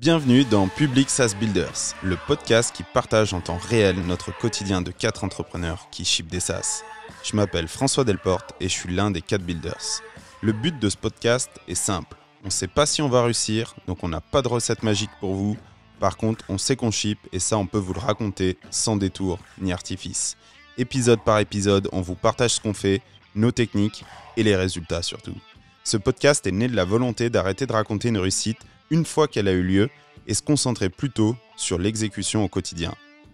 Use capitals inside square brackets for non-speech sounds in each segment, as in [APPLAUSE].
Bienvenue dans Public SaaS Builders, le podcast qui partage en temps réel notre quotidien de quatre entrepreneurs qui ship des SaaS. Je m'appelle François Delporte et je suis l'un des quatre builders. Le but de ce podcast est simple. On ne sait pas si on va réussir, donc on n'a pas de recette magique pour vous. Par contre, on sait qu'on ship et ça, on peut vous le raconter sans détour ni artifice. Épisode par épisode, on vous partage ce qu'on fait, nos techniques et les résultats surtout. Ce podcast est né de la volonté d'arrêter de raconter une réussite une fois qu'elle a eu lieu et se concentrer plutôt sur l'exécution au quotidien.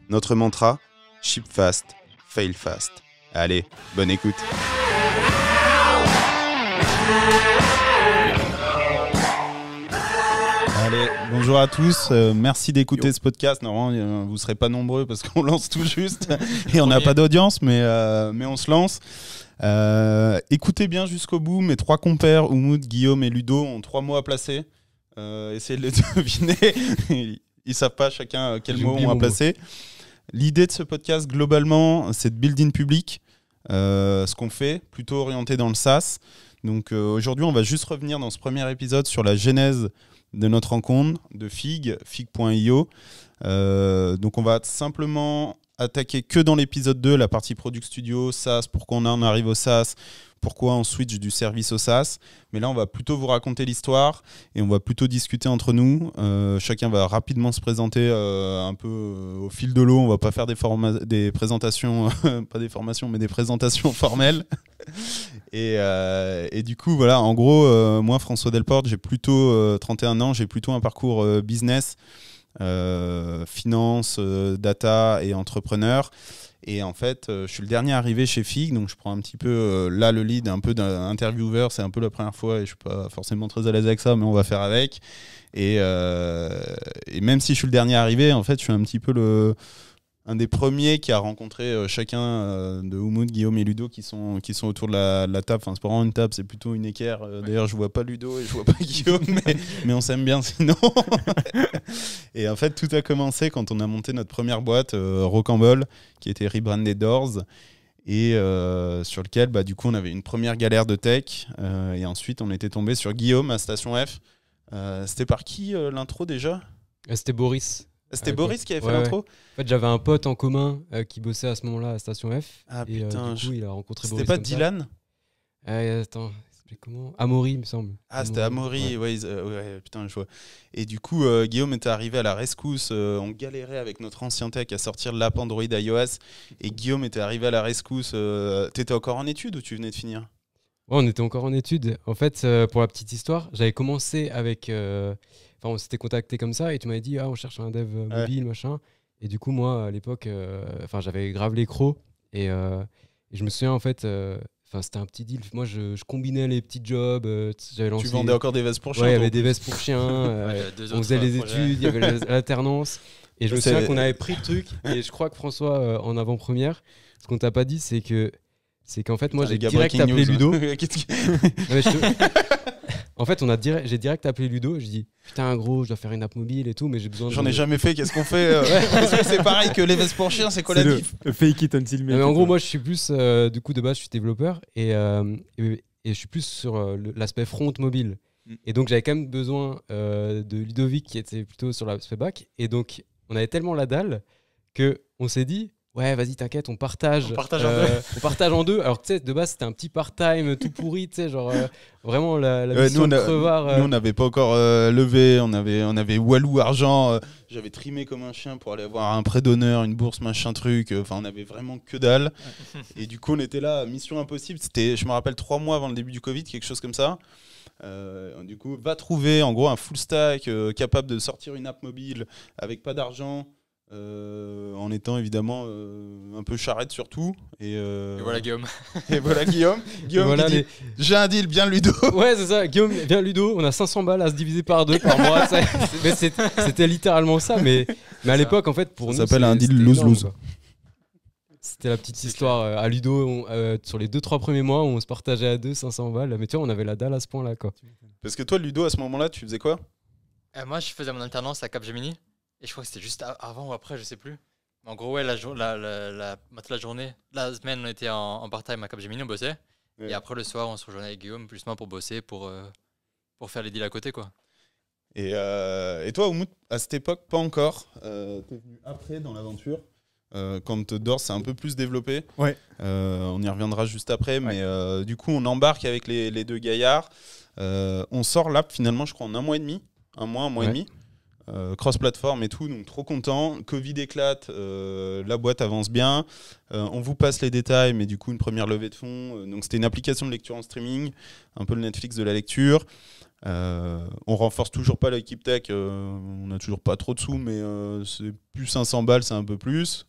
Notre mantra Ship fast, fail fast. Allez, bonne écoute. bonjour à tous. Euh, merci d'écouter ce podcast. Normalement, euh, vous serez pas nombreux parce qu'on [LAUGHS] lance tout juste [LAUGHS] et on n'a pas d'audience, euh, mais, on se lance. écoutez bien jusqu'au bout. Mes trois compères, Oumoud, Guillaume et Ludo, ont trois mots à placer. essayez de les [LAUGHS] deviner. Ils savent pas chacun quel mot on va placer. L'idée de ce podcast, globalement, c'est de building public. ce qu'on fait, plutôt orienté dans le SaaS. Donc aujourd'hui, on va juste revenir dans ce premier épisode sur la genèse de notre rencontre de FIG, FIG.io. Euh, donc on va simplement attaquer que dans l'épisode 2 la partie Product Studio, SaaS, pourquoi on en arrive au SaaS, pourquoi on switch du service au SaaS. Mais là, on va plutôt vous raconter l'histoire et on va plutôt discuter entre nous. Euh, chacun va rapidement se présenter euh, un peu euh, au fil de l'eau. On va pas faire des, des présentations, [LAUGHS] pas des formations, mais des présentations [LAUGHS] formelles. Et, et, du coup, voilà, en gros, moi, François Delporte, j'ai plutôt 31 ans, j'ai plutôt un parcours business. Euh, finance, euh, data et entrepreneur. Et en fait, euh, je suis le dernier arrivé chez FIG, donc je prends un petit peu là le lead, un peu d'un C'est un peu la première fois et je suis pas forcément très à l'aise avec ça, mais on va faire avec. et, même si je suis le dernier arrivé, en fait, je suis un petit peu le, un des premiers qui a rencontré euh, chacun euh, de Oumoud, Guillaume et Ludo qui sont, qui sont autour de la, table. Enfin, c'est pas vraiment une table, c'est plutôt une équerre. Euh, d'ailleurs, je vois pas Ludo et je vois pas [LAUGHS] Guillaume, mais, on s'aime bien sinon. [LAUGHS] et en fait, tout a commencé quand on a monté notre première boîte, euh, qui était rebranded Doors. Et sur lequel, bah, du coup, on avait une première galère de tech. et ensuite, on était tombé sur Guillaume à Station F. C'était par qui l'intro déjà C'était Boris. C'était ah, Boris qui avait fait l'intro En fait, j'avais un pote en commun euh, qui bossait à ce moment-là à Station F. Ah euh, putain, il a rencontré C'était pas Dylan euh, Attends, comment Amaury, me semble. Ah, c'était Amaury, euh, ouais. putain, je vois. Et du coup, Guillaume était arrivé à la rescousse. on galérait avec notre ancien tech à sortir l'app Android iOS. Et Guillaume était arrivé à la rescousse. T'étais encore en études ou tu venais de finir Ouais, on était encore en études. En fait, pour la petite histoire, j'avais commencé avec on s'était contacté comme ça et tu m'avais dit ah on cherche un dev euh, mobile machin et du coup moi à l'époque euh, enfin j'avais grave l'écro euh, et, je me souviens en fait Enfin, c'était un petit deal. Moi, je, combinais les petits jobs. Tu vendais encore des vestes pour chiens. Ouais, il y avait des vestes pour chiens. [LAUGHS] on faisait les études, il y avait l'alternance. Et je me souviens qu'on avait pris le truc. Et je crois que François, en avant-première, ce qu'on t'a pas dit, c'est que c'est qu'en fait, moi, j'ai direct appelé Ludo. [LAUGHS] je, [LAUGHS] [LAUGHS] En fait, on a direct, j'ai direct appelé Ludo. Je dis putain gros, je dois faire une app mobile et tout, mais j'ai besoin. J'en ai jamais fait. Qu'est-ce qu'on fait euh [LAUGHS] c'est pareil que les vestes pour chiens C'est quoi Fake it until Mais en gros, moi, je suis plus euh, du coup de base, je suis développeur et, euh, et, je suis plus sur l'aspect front mobile. Mm. Et donc j'avais quand même besoin de Ludovic qui était plutôt sur l'aspect back. Et donc on avait tellement la dalle que on s'est dit ouais, vas-y, t'inquiète, on partage. On partage, en deux. partage en deux. Alors, tu sais, de base, c'était un petit part-time tout pourri, tu sais, genre euh, vraiment la, euh, mission de nous, on euh. Nous, on n'avait pas encore levé, on avait, on avait Walou argent. J'avais trimé comme un chien pour aller avoir un prêt d'honneur, une bourse, machin truc. Enfin, on avait vraiment que dalle. Et du coup, on était là, mission impossible. C'était, je me rappelle, trois mois avant le début du Covid, quelque chose comme ça. du coup, va trouver en gros un full stack capable de sortir une app mobile avec pas d'argent, euh, en étant évidemment euh, un peu charrette surtout. Et, euh, [LAUGHS] et voilà Guillaume. et voilà Guillaume. Guillaume J'ai un deal, bien Ludo. [LAUGHS] ouais, c'est ça. Guillaume, bien Ludo. On a 500 balles à se diviser par deux par mois. [LAUGHS] C'était littéralement ça. Mais, mais à l'époque, en fait, pour ça nous. Ça s'appelle un deal lose-lose. C'était la petite histoire à Ludo. sur les 2-3 premiers mois, on se partageait à deux 500 balles. Mais tu vois, on avait la dalle à ce point-là. Parce que toi, Ludo, à ce moment-là, tu faisais quoi Moi, je faisais mon alternance à Capgemini. Et je crois que c'était juste avant ou après, je sais plus. en gros, ouais, la, la, journée, la semaine, on était en, part-time à Capgemini, on bossait. Et après, le soir, on se rejoignait avec Guillaume, plus moins, pour bosser, pour, euh, pour faire les deals à côté, quoi. Et, euh, toi, Oumout, à cette époque, pas encore. Euh, t'es venu après dans l'aventure. quand Dors c'est un peu plus développé. Ouais. on y reviendra juste après. Mais du coup, on embarque avec les, deux gaillards. on sort là, finalement, je crois, en un mois et demi. Un mois, un mois et demi. Euh, cross-platform et tout, donc trop content. Covid éclate, euh, la boîte avance bien. Euh, on vous passe les détails, mais du coup, une première levée de fonds. donc, c'était une application de lecture en streaming, un peu le Netflix de la lecture. on renforce toujours pas l'équipe tech, on n'a toujours pas trop de sous, mais c'est plus 500 balles, c'est un peu plus.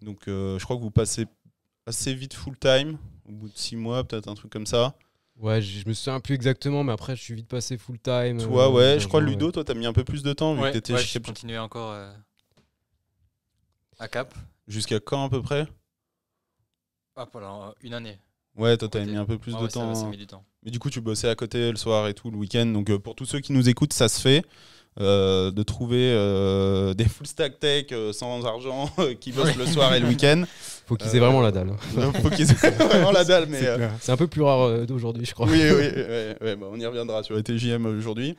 Donc, je crois que vous passez assez vite full-time, au bout de 6 mois, peut-être un truc comme ça. Ouais, je, me souviens plus exactement, mais après, je suis vite passé full time. Toi, euh, ouais, je crois, que Ludo, toi, t'as mis un peu plus de temps ouais, continué encore euh, à Cap. Jusqu'à quand à peu près Ah, voilà, euh, une année. Ouais, toi, t'as mis un peu plus de hein. temps. Mais du coup, tu bossais à côté le soir et tout, le week-end. Donc, pour tous ceux qui nous écoutent, ça se fait. Euh, de trouver euh, des full stack tech euh, sans argent [LAUGHS] qui bossent le soir et le week-end. Faut qu'ils aient vraiment la dalle. Faut qu'ils aient [LAUGHS] vraiment la dalle, mais c'est un peu plus rare d'aujourd'hui, je crois. Oui, oui, on y reviendra sur les TJM aujourd'hui.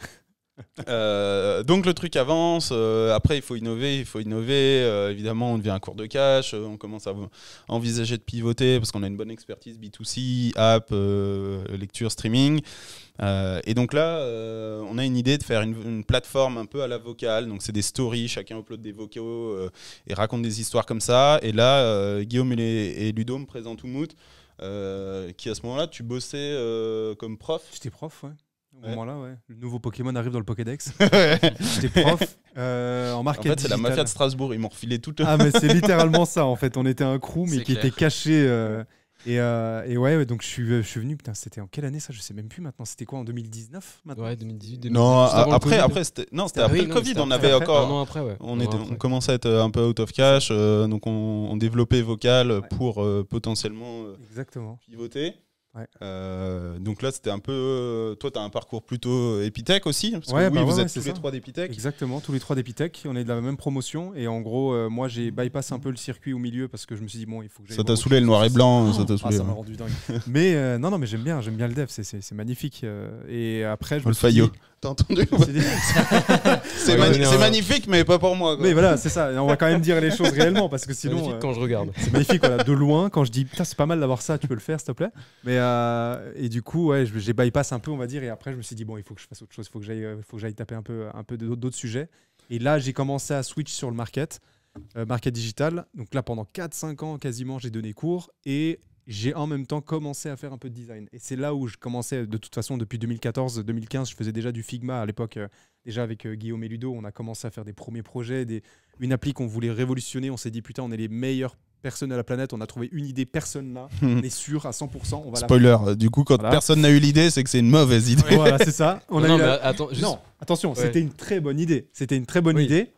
[LAUGHS] Euh, donc le truc avance, euh, après il faut innover, il faut innover, euh, évidemment on devient un cours de cash, on commence à envisager de pivoter parce qu'on a une bonne expertise B2C, app, lecture, streaming. et donc là, on a une idée de faire une, plateforme un peu à la vocale, donc c'est des stories, chacun upload des vocaux et raconte des histoires comme ça. Et là, Guillaume et, les, Ludo me présentent Oumout, qui à ce moment-là, tu bossais comme prof. J'étais prof, ouais au moment-là, ouais. Le nouveau Pokémon arrive dans le Pokédex. [LAUGHS] J'étais prof euh, en marketing. En fait, c'est la mafia de Strasbourg. Ils m'ont refilé tout. Ah, mais c'est littéralement ça. En fait, on était un crew, mais qui était caché. Euh, et, euh, et, ouais, donc je suis, venu. Putain, c'était en quelle année ça Je sais même plus maintenant. C'était quoi en 2019 maintenant Ouais, 2018. 2019, non, après, après, c'était non, c'était ah après le Covid. on avait encore. après, ouais. On on commençait à être un peu out of cash. donc on, développait vocal pour potentiellement. Exactement. Pivoter. Euh, donc là, c'était un peu. Euh, toi, tu as un parcours plutôt épithèque aussi parce que, oui, bah vous êtes tous les trois d'Epitech Exactement, tous les trois d'Epitech, On est de la même promotion. Et en gros, euh, moi, j'ai bypassé un peu le circuit au milieu parce que je me suis dit, bon, il faut que Ça t'a saoulé le noir et blanc, hein, ça ah, ça m'a hein. rendu dingue. [LAUGHS] mais non, non, mais j'aime bien, j'aime bien le dev, c'est magnifique. et après, je le me suis dit, T'as entendu C'est [LAUGHS] magnifique, mais pas pour moi. Mais voilà, c'est ça. On va quand même dire les choses réellement parce que sinon. Euh, quand je regarde. C'est magnifique, de loin. Quand je dis putain, c'est pas mal d'avoir ça, tu peux le faire, s'il te plaît. Mais euh, et du coup, ouais, j'ai bypass un peu, on va dire. Et après, je me suis dit bon, il faut que je fasse autre chose. Il faut que j'aille, euh, faut que j'aille taper un peu, un peu d'autres sujets. Et là, j'ai commencé à switch sur le market. market digital. Donc là, pendant 4-5 ans quasiment, j'ai donné cours et j'ai en même temps commencé à faire un peu de design. Et c'est là où je commençais, de toute façon, depuis 2014-2015, je faisais déjà du Figma à l'époque. Euh, déjà avec euh, Guillaume et Ludo, on a commencé à faire des premiers projets, des... une appli qu'on voulait révolutionner. On s'est dit, putain, on est les meilleures personnes à la planète, on a trouvé une idée, personne là, [LAUGHS] on est sûr à 100%. On va Spoiler, du coup, quand personne n'a eu l'idée, c'est que c'est une mauvaise idée. voilà, c'est ça. non, [LAUGHS] a non, juste... attention, c'était une très bonne idée. C'était une très bonne idée.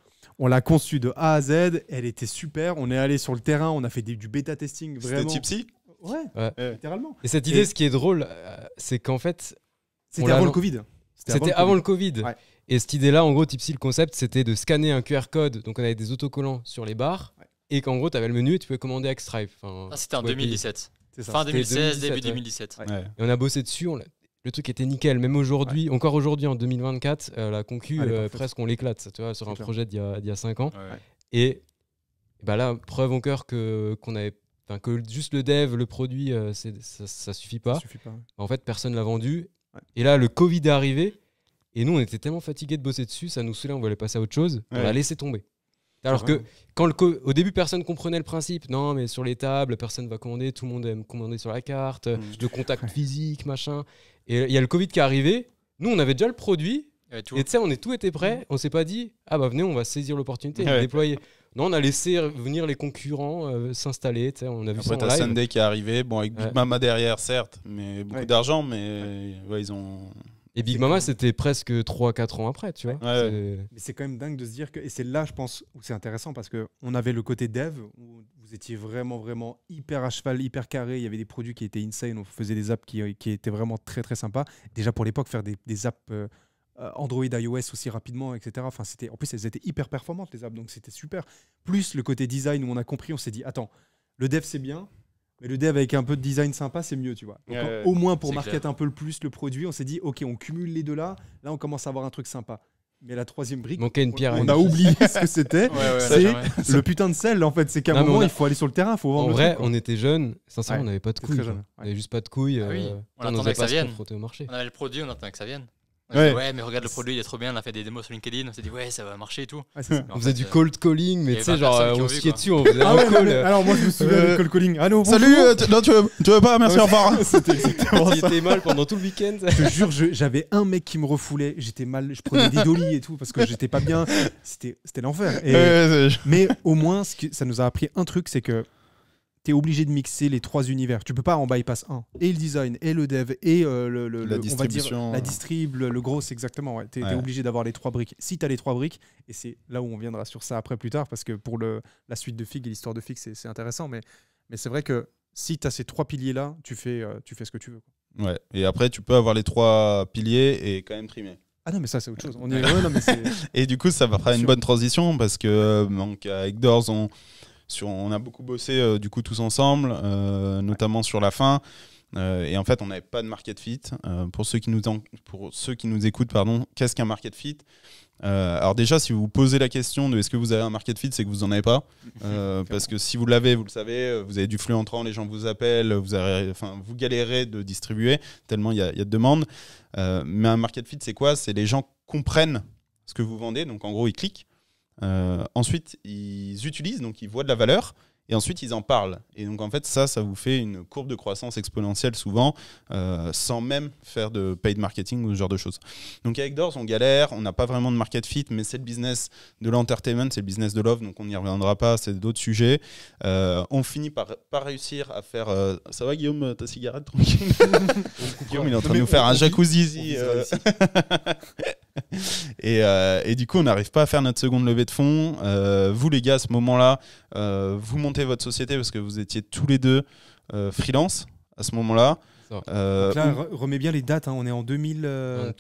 On l'a conçue de A à Z, elle était super. On est allé sur le terrain, on a fait du bêta testing. C'était Ouais, littéralement. Et cette idée, ce qui est drôle, euh, c'est qu'en fait. C'était avant le Covid. C'était avant, le Covid. Et cette idée-là, en gros, si le concept, c'était de scanner un QR code. Donc, on avait des autocollants sur les barres. Et qu'en gros, tu avais le menu et tu pouvais commander x Enfin, ah, c'était en 2017. Fin 2016, début 2017. Et on a bossé dessus. le truc était nickel. Même aujourd'hui, encore aujourd'hui en 2024, euh, la concu, ah, euh, presque on l'éclate, tu vois, sur un projet d'il y a 5 ans. Et bah là, preuve en que qu'on avait que juste le dev, le produit, euh, ça, ça suffit pas. En fait, personne l'a vendu. Et là, le Covid est arrivé. Et nous, on était tellement fatigués de bosser dessus, ça nous saoulait, on voulait passer à autre chose. On laissé tomber. Alors que quand au début, personne comprenait le principe. Non, mais sur les tables, personne va commander, tout le monde aime commander sur la carte, mm. de contact [LAUGHS] physique, machin. Et il y a le Covid qui est arrivé. Nous, on avait déjà le produit. Et tu sais, on est tout était prêt. On s'est pas dit, ah ben venez, on va saisir l'opportunité déployer. Non, on a laissé venir les concurrents euh, s'installer. On Après, Sunday qui est arrivé, bon, avec Big Mama derrière, certes, mais beaucoup d'argent, mais ils ont. Et Big Mama, c'était presque 3-4 ans après, tu vois. Mais c'est quand même dingue de se dire que. Et c'est là, je pense, où c'est intéressant parce qu'on avait le côté dev, où vous étiez vraiment, vraiment hyper à cheval, hyper carré. Il y avait des produits qui étaient insane. On faisait des apps qui, étaient vraiment très, très sympas. Déjà pour l'époque, faire des, apps. Euh, euh, Android, iOS aussi rapidement, etc. Enfin, c'était, en plus, elles étaient hyper performantes, les apps, donc c'était super. Plus le côté design où on a compris, on s'est dit, attends, le dev, c'est bien, mais le dev avec un peu de design sympa, c'est mieux, tu vois. au moins pour market un peu le plus le produit, on s'est dit, ok, on cumule les deux là, là, on commence à avoir un truc sympa. Mais la troisième brique, on, hein. a oublié ce que c'était. [LAUGHS] c'est le putain de sel, en fait. C'est qu'à un moment, il faut aller sur le terrain, il faut voir. En vrai, on était jeunes. Sincèrement, on n'avait pas de couilles. On n'avait juste pas de couilles. Ah euh, on, attendait que ça vienne. On avait le produit, on attendait que ça vienne ouais. mais regarde le produit, il est trop bien. On a fait des démos sur LinkedIn. On s'est dit, ouais, ça va marcher et tout. on hum. faisait du euh, cold calling, mais tu sais, genre, euh, on se fiait dessus. On faisait ah alors, moi, je me souviens du euh, cold calling. Allô, Salut, non, tu, veux, pas Merci, au revoir. [LAUGHS] C'était mal pendant tout le week-end. je te jure, j'avais un mec qui me refoulait. J'étais mal. Je prenais des dolis et tout parce que j'étais pas bien. C'était l'enfer. Mais au moins, ça nous a appris un truc, c'est que tu es obligé de mixer les trois univers. Tu peux pas en bypass un. Et le design, et le dev, et euh, le, la distribution, la distrib, le, gros, c'est exactement. Ouais. Tu obligé d'avoir les trois briques. Si tu as les trois briques, et c'est là où on viendra sur ça après plus tard, parce que pour le, la suite de Fig et l'histoire de Fig, c'est intéressant, mais, mais c'est vrai que si tu as ces trois piliers-là, tu fais, euh, tu fais ce que tu veux. Ouais. Et après, tu peux avoir les trois piliers et quand même trimer. Ah non, mais ça, c'est autre chose. On [LAUGHS] est... et du coup, ça va faire une bonne transition parce que, euh, donc, avec Doors, on on a beaucoup bossé euh, du coup tous ensemble, euh, notamment sur la fin. Euh, et en fait, on n'avait pas de market fit. pour, ceux qui nous écoutent, pardon, qu'est-ce qu'un market fit Alors déjà, si vous posez la question de est-ce que vous avez un market fit, c'est que vous n'en avez pas. [LAUGHS] parce que si vous l'avez, vous le savez, vous avez du flux entrant, les gens vous appellent, vous, avez, vous galérez de distribuer, tellement il y, a de demandes. mais un market fit, c'est quoi C'est les gens comprennent ce que vous vendez, donc en gros, ils cliquent. Euh, ensuite, ils utilisent, donc ils voient de la valeur, et ensuite ils en parlent. Et donc en fait ça, ça vous fait une courbe de croissance exponentielle souvent, euh, sans même faire de paid marketing ou ce genre de choses. Donc avec Doors, on galère, on n'a pas vraiment de market fit, mais c'est le business de l'entertainment, c'est le business de l'offre, donc on n'y reviendra pas, c'est d'autres sujets. Euh, on finit par, pas réussir à faire... Ça va Guillaume, ta cigarette tranquille [LAUGHS] Guillaume, il est en train de nous faire un jacuzzi. [LAUGHS] [LAUGHS] Euh, et, du coup, on n'arrive pas à faire notre seconde levée de fonds. Euh, vous, les gars, à ce moment-là, euh, vous montez votre société parce que vous étiez tous les deux freelance à ce moment-là. Euh, là, remets bien les dates, hein. on est en 2000, euh,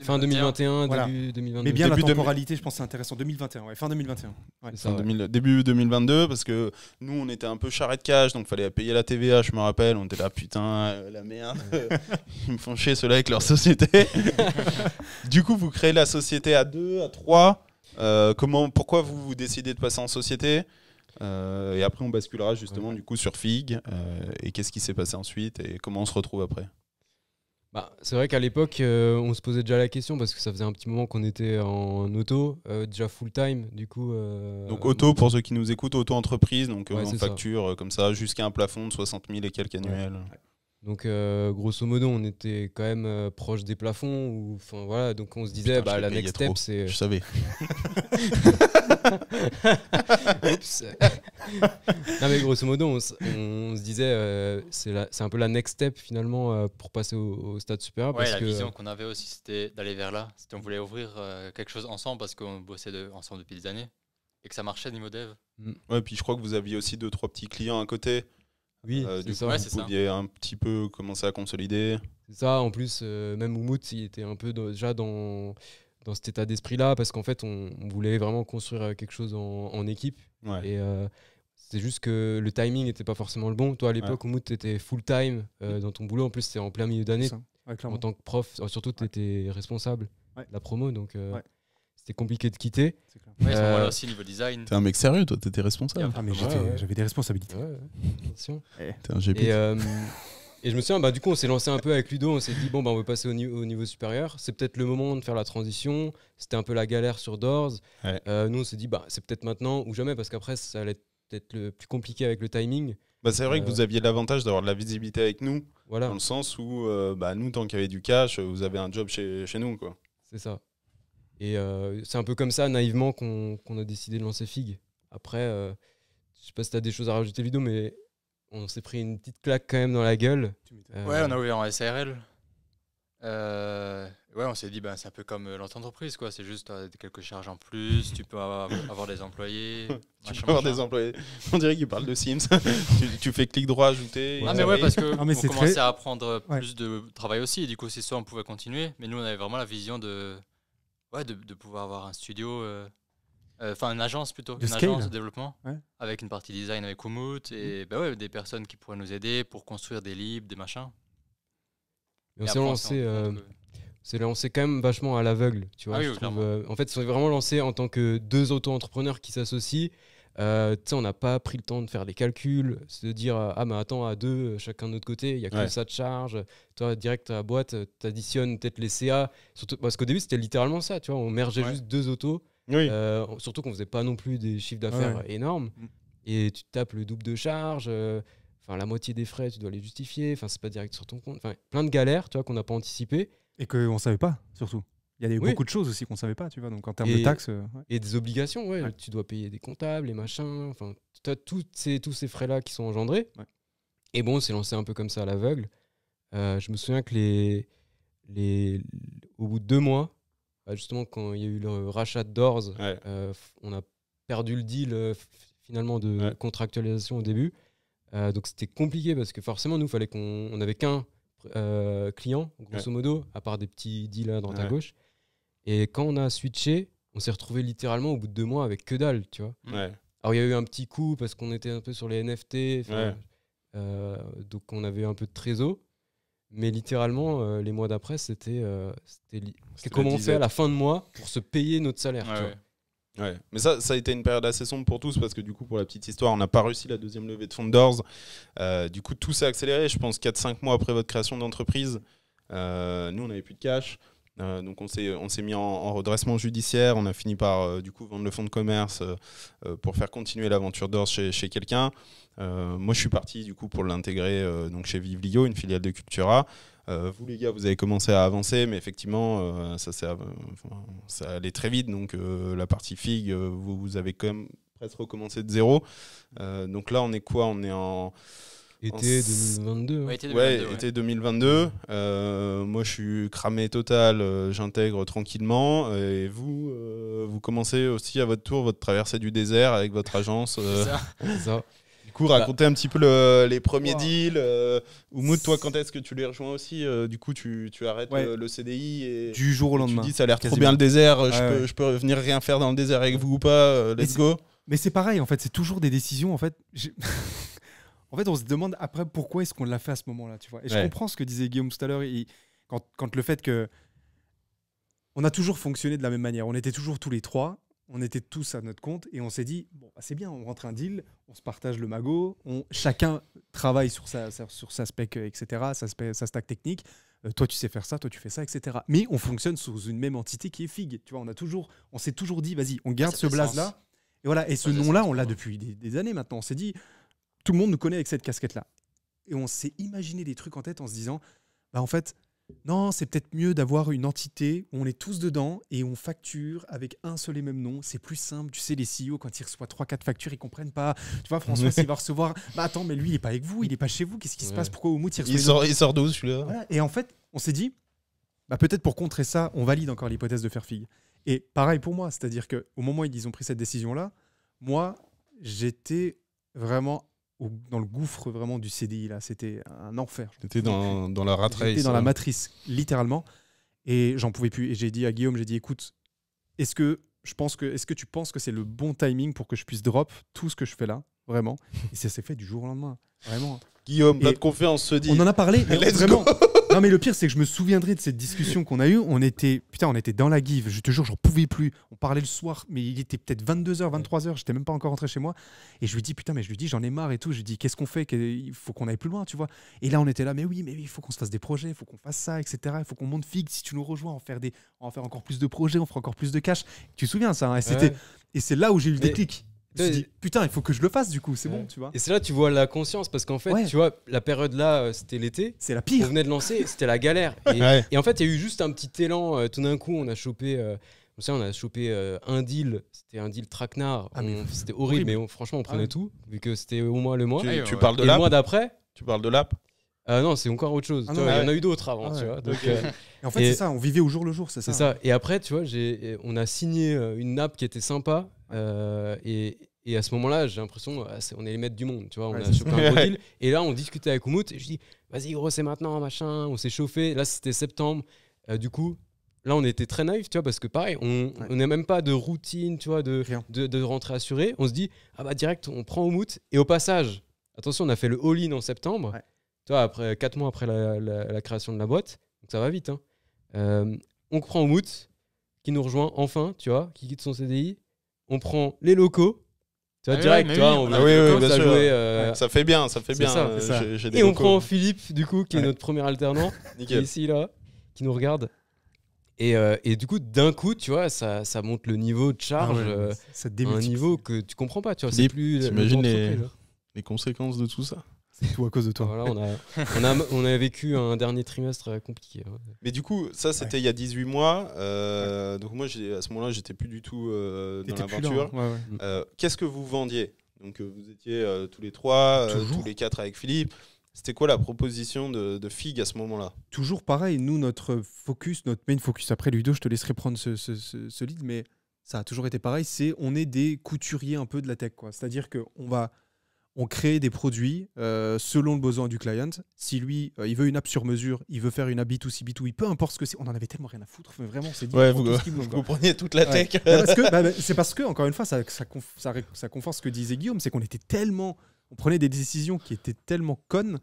fin 2021, début 2022. Mais bien le la temporalité, moralité, je pense c'est intéressant. 2021, fin 2021. début 2022, parce que nous, on était un peu de cash, donc il fallait payer la TVA, je me rappelle. On était là, putain, euh, la merde. [LAUGHS] Ils me font chier ceux-là avec leur société. [LAUGHS] du coup, vous créez la société à deux, à trois. Euh, comment, pourquoi vous, vous décidez de passer en société euh, et après, on basculera justement du coup sur Fig euh, et qu'est-ce qui s'est passé ensuite et comment on se retrouve après. Bah, c'est vrai qu'à l'époque, euh, on se posait déjà la question parce que ça faisait un petit moment qu'on était en auto, déjà full time du coup. donc auto, pour ceux qui nous écoutent, auto-entreprise, donc on facture comme ça jusqu'à un plafond de 60 000 et quelques annuels. Donc, euh, grosso modo, on était quand même euh, proche des plafonds. Enfin, voilà, donc on se disait, bah, la next step, c'est. Je savais. [LAUGHS] Oups. non, mais grosso modo, on, se disait, euh, c'est un peu la next step finalement pour passer au, stade supérieur. Oui, la vision qu'on avait aussi, c'était d'aller vers là. C'était on voulait ouvrir quelque chose ensemble parce qu'on bossait ensemble depuis des années et que ça marchait niveau dev. Mm. Ouais, puis je crois que vous aviez aussi deux, trois petits clients à côté. Oui, euh, c'est ça. vous un petit peu commencer à consolider. C'est ça, en plus, euh, même Oumout, il était un peu déjà dans, dans cet état d'esprit-là, parce qu'en fait, on, voulait vraiment construire euh, quelque chose en, équipe. Et c'est juste que le timing n'était pas forcément le bon. Toi, à l'époque, ouais. tu étais full-time dans ton boulot. En plus, c'était en plein milieu d'année. en tant que prof, surtout, tu étais responsable de la promo. Donc, c'était compliqué de quitter. Ouais, euh, aussi, niveau design. T'es un mec sérieux, toi, t'étais responsable. Ah, mais j'avais des responsabilités. T'es un euh, Et, je me souviens, bah, du coup, on s'est lancé un peu avec Ludo, on s'est dit, bon, bah, on veut passer au, niveau supérieur. C'est peut-être le moment de faire la transition. C'était un peu la galère sur Doors. Euh, nous, on s'est dit, bah, c'est peut-être maintenant ou jamais, parce qu'après, ça allait être peut-être le plus compliqué avec le timing. Bah, c'est vrai que vous aviez l'avantage d'avoir de la visibilité avec nous, voilà. dans le sens où, bah, nous, tant qu'il y avait du cash, vous avez un job chez, chez nous. quoi. C'est ça. Et euh, c'est un peu comme ça, naïvement, qu'on a décidé de lancer Fig. Après, euh, je sais pas si tu as des choses à rajouter, vidéo mais on s'est pris une petite claque quand même dans la gueule. Euh, ouais, on a ouvert en SRL. ouais, on s'est dit, ben, c'est un peu comme l'entreprise, quoi. C'est juste quelques charges en plus, tu peux avoir, des employés. [LAUGHS] tu peux avoir des employés. On dirait qu'il parle de Sims. [LAUGHS] tu, fais clic droit, ajouter. Ah, mais ouais, parce que on commençait à prendre plus de travail aussi. Et du coup, c'est soit on pouvait continuer, mais nous, on avait vraiment la vision de ouais, de, pouvoir avoir un studio, euh, euh, enfin une agence plutôt, une agence de développement, avec une partie design avec Umut et mhm. bah ouais, des personnes qui pourraient nous aider pour construire des libres des machins. Euh, on s'est lancé, quand même vachement à l'aveugle, tu vois. Ah en fait, on s'est vraiment lancé en tant que deux auto-entrepreneurs qui s'associent euh, sais, on n'a pas pris le temps de faire des calculs, de dire ah mais attends à deux chacun de notre côté, il y a que ça de charge. Toi direct à la boîte, additionnes peut-être les CA, surtout parce qu'au début c'était littéralement ça, tu vois, on mergeait juste deux autos, euh, surtout qu'on faisait pas non plus des chiffres d'affaires énormes. Mm. Et tu tapes le double de charge, euh, enfin la moitié des frais tu dois les justifier, enfin c'est pas direct sur ton compte, enfin plein de galères, tu vois qu'on n'a pas anticipé et qu'on savait pas surtout. Il y a beaucoup de choses aussi qu'on ne savait pas, tu vois. Donc en termes de taxes. Euh, et des obligations, ouais. Tu dois payer des comptables, et machins. Enfin, tu as tous ces, tous ces frais-là qui sont engendrés. Et bon, on s'est lancé un peu comme ça à l'aveugle. Euh, je me souviens que les, les, au bout de deux mois, bah, justement, quand il y a eu le rachat d'Orz euh, on a perdu le deal finalement de contractualisation au début. donc c'était compliqué parce que forcément, nous, fallait qu'on on avait qu'un client, grosso modo, à part des petits deals à droite à gauche. Et quand on a switché, on s'est retrouvé littéralement au bout de deux mois avec que dalle, tu vois. Alors il y a eu un petit coup parce qu'on était un peu sur les NFT, euh, donc on avait un peu de trésor. Mais littéralement, euh, les mois d'après, c'était euh, c'était, à la fin de mois pour se payer notre salaire. Mais ça, ça a été une période assez sombre pour tous parce que du coup, pour la petite histoire, on n'a pas réussi la deuxième levée de fonds Euh, du coup, tout s'est accéléré, je pense, 4-5 mois après votre création d'entreprise. nous, on n'avait plus de cash. Euh, donc on s'est, mis en, redressement judiciaire, on a fini par euh, du coup vendre le fonds de commerce euh, pour faire continuer l'aventure d'or chez, quelqu'un. moi je suis parti du coup pour l'intégrer donc chez Vivlio, une filiale de Cultura. vous les gars, vous avez commencé à avancer, mais effectivement ça, ça, allait très vite. Donc la partie figue, vous, avez quand même presque recommencé de zéro. donc là on est quoi On est en été 2022. Hein. Ouais, été 2022. Euh, moi, je suis cramé total. Euh, j'intègre tranquillement. Et vous, euh, vous commencez aussi à votre tour votre traversée du désert avec votre agence. [LAUGHS] [LAUGHS] C'est ça. Du coup, racontez un petit peu les premiers deals. Oumoud, toi, quand est-ce que tu les rejoins aussi Du coup, tu, tu arrêtes le, CDI. Et du jour au lendemain. Tu dis, ça a l'air trop bien le désert. je, peux, je peux venir rien faire dans le désert avec vous ou pas. let's go. Mais c'est pareil, en fait. C'est toujours des décisions. En fait, en fait, on se demande après pourquoi est-ce qu'on l'a fait à ce moment-là, tu vois. Et je comprends ce que disait Guillaume tout à l'heure, quand, le fait que on a toujours fonctionné de la même manière, on était toujours tous les trois, on était tous à notre compte et on s'est dit bon, bah, c'est bien, on rentre un deal, on se partage le magot, on chacun travaille sur sa sur sa spec, euh, etc., sa, stack technique. Euh, toi tu sais faire ça, toi tu fais ça, etc. Mais on fonctionne sous une même entité qui est Fig. Tu vois, on a toujours, on s'est toujours dit vas-y, on ah, garde ce blaze là. Et voilà, et ce nom-là, on l'a depuis des, années maintenant. On s'est dit, tout le monde nous connaît avec cette casquette-là. Et on s'est imaginé des trucs en tête en se disant, bah en fait, non, c'est peut-être mieux d'avoir une entité où on est tous dedans et on facture avec un seul et même nom. C'est plus simple. Tu sais, les CEO, quand ils reçoivent 3-4 factures, ils comprennent pas. Tu vois, François, [LAUGHS] s'il va recevoir, bah attends, mais lui, il est pas avec vous, il est pas chez vous, qu'est-ce qui se passe Pourquoi au il Il sort, sort d'où celui-là Et en fait, on s'est dit, bah peut-être pour contrer ça, on valide encore l'hypothèse de faire figue. Et pareil pour moi, c'est-à-dire qu'au moment où ils ont pris cette décision-là, moi, j'étais vraiment dans le gouffre vraiment du CDI. là. C'était un enfer. J'étais dans, la rat dans la euh. matrice, littéralement. Et j'en pouvais plus. Et j'ai dit à Guillaume, j'ai dit, écoute, est-ce que, je pense que, est-ce que tu penses que c'est le bon timing pour que je puisse drop tout ce que je fais là Vraiment. Et ça s'est fait du jour au lendemain. Vraiment. Guillaume, la notre confiance se dit. On en a parlé. [LAUGHS] Mais est vraiment, non, mais le pire, c'est que je me souviendrai de cette discussion qu'on a eu, On était, on était dans la give. Je te jure, j'en pouvais plus. On parlait le soir, mais il était peut-être 22h, 23h. J'étais même pas encore rentré chez moi. Et je lui dis, putain, mais je lui dis, j'en ai marre et tout. Je lui dis, qu'est-ce qu'on fait Il faut qu'on aille plus loin, tu vois. Et là, on était là, mais oui, mais il faut qu'on se fasse des projets, il faut qu'on fasse ça, etc. Il faut qu'on monte figue. Si tu nous rejoins, on va faire, des... faire encore plus de projets, on fera encore plus de cash. Tu te souviens ça hein? Et, et c'est là où j'ai eu le déclic. Euh, putain, il faut que je le fasse du coup, c'est bon, tu vois. Et c'est là tu vois la conscience, parce qu'en fait, tu vois, la période là, euh, c'était l'été. C'est la pire. On venait de lancer, c'était la galère. [LAUGHS] Et, en fait, il y a eu juste un petit élan. Euh, tout d'un coup, on a chopé, sait, on a chopé un deal. C'était un deal traquenard. Ah, c'était horrible, mais franchement, on prenait tout, vu que c'était au moins le mois. Tu, parles de l'app. Le mois d'après. Tu parles de l'app. non, c'est encore autre chose. Ah il y en a eu d'autres avant. Ah tu vois, [LAUGHS] donc, en fait, c'est ça, on vivait au jour le jour, c'est ça. ça. Et après, tu vois, on a signé une nappe qui était sympa. Euh, et, et, à ce moment-là, j'ai l'impression ah, on est les maîtres du monde, tu vois. On a chopé un gros deal. Et là, on discutait avec Oumout et je dis, vas-y gros, c'est maintenant, machin. On s'est chauffé. Là, c'était septembre. Euh, du coup, là, on était très naïf, tu vois, parce que pareil, on n'a même pas de routine, tu vois, de, de, de, rentrée assurée. On se dit, ah bah direct, on prend Oumout. Et au passage, attention, on a fait le all-in en septembre. Tu vois, après quatre mois après la, création de la boîte, donc ça va vite. Hein. Euh, on prend Oumout, qui nous rejoint enfin, tu vois, qui quitte son CDI on prend les locaux. Tu vois, ah direct, on oui, ça, euh, ça fait bien, ça fait bien. Ça, euh, et on prend Philippe, du coup, qui est notre premier alternant, qui [LAUGHS] est ici, là, qui nous regarde. Euh, et, du coup, d'un coup, tu vois, ça, ça, monte le niveau de ah charge. Ah un niveau que tu comprends pas, tu vois. C'est plus. T'imagines les conséquences de tout ça c'est tout à cause de toi. on, a, on, a, vécu un dernier trimestre euh, compliqué. Mais du coup, ça, c'était il y a 18 mois. Euh, donc, moi, à ce moment-là, j'étais plus du tout euh, dans l'aventure. Hein. Euh, Qu'est-ce que vous vendiez Donc, vous étiez tous les trois, tous les quatre avec Philippe. C'était quoi la proposition de, Fig à ce moment-là Toujours pareil, nous, notre focus, notre main focus, après Ludo, je te laisserai prendre ce, ce, lead, mais ça a toujours été pareil, c'est on est des couturiers un peu de la tech. C'est-à-dire qu'on va on crée des produits euh, selon le besoin du client. Si lui, euh, il veut une app sur mesure, il veut faire une app B2C, B2B, peu importe ce que c'est. On en avait tellement rien à foutre, vraiment, c'est dit. vous, [LAUGHS] preniez toute la tech. Bah, c'est parce que, encore une fois, ça, ça, ce que disait Guillaume, c'est qu'on était tellement. On prenait des décisions qui étaient tellement connes,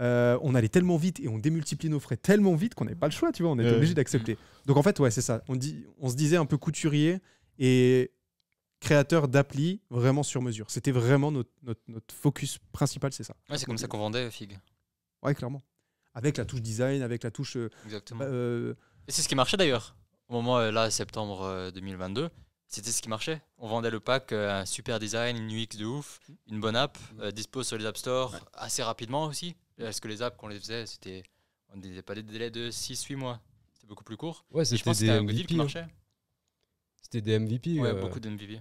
euh, on allait tellement vite et on démultipliait nos frais tellement vite qu'on n'avait pas le choix, tu vois, on était obligé d'accepter. Donc en fait, ouais, c'est ça. On, on se disait un peu couturier et créateur d'appli vraiment sur mesure. C'était vraiment notre, notre, notre, focus principal, c'est ça. Ouais, c'est comme ça qu'on vendait euh, Fig. Ouais, clairement. Avec la touche design, avec la touche. Euh, Exactement. Euh, Et c'est ce qui marchait d'ailleurs. Au moment là, septembre 2022, c'était ce qui marchait. On vendait le pack, un super design, une UX de ouf, une bonne app, mm. dispose sur les App Store assez rapidement aussi. Parce que les apps, qu'on les faisait, c'était. On n'avait pas des délais de 6-8 mois. C'était beaucoup plus court. Ouais, c'était je un deal qui marchait. C'était des MVP. Ouais, euh. beaucoup de MVP.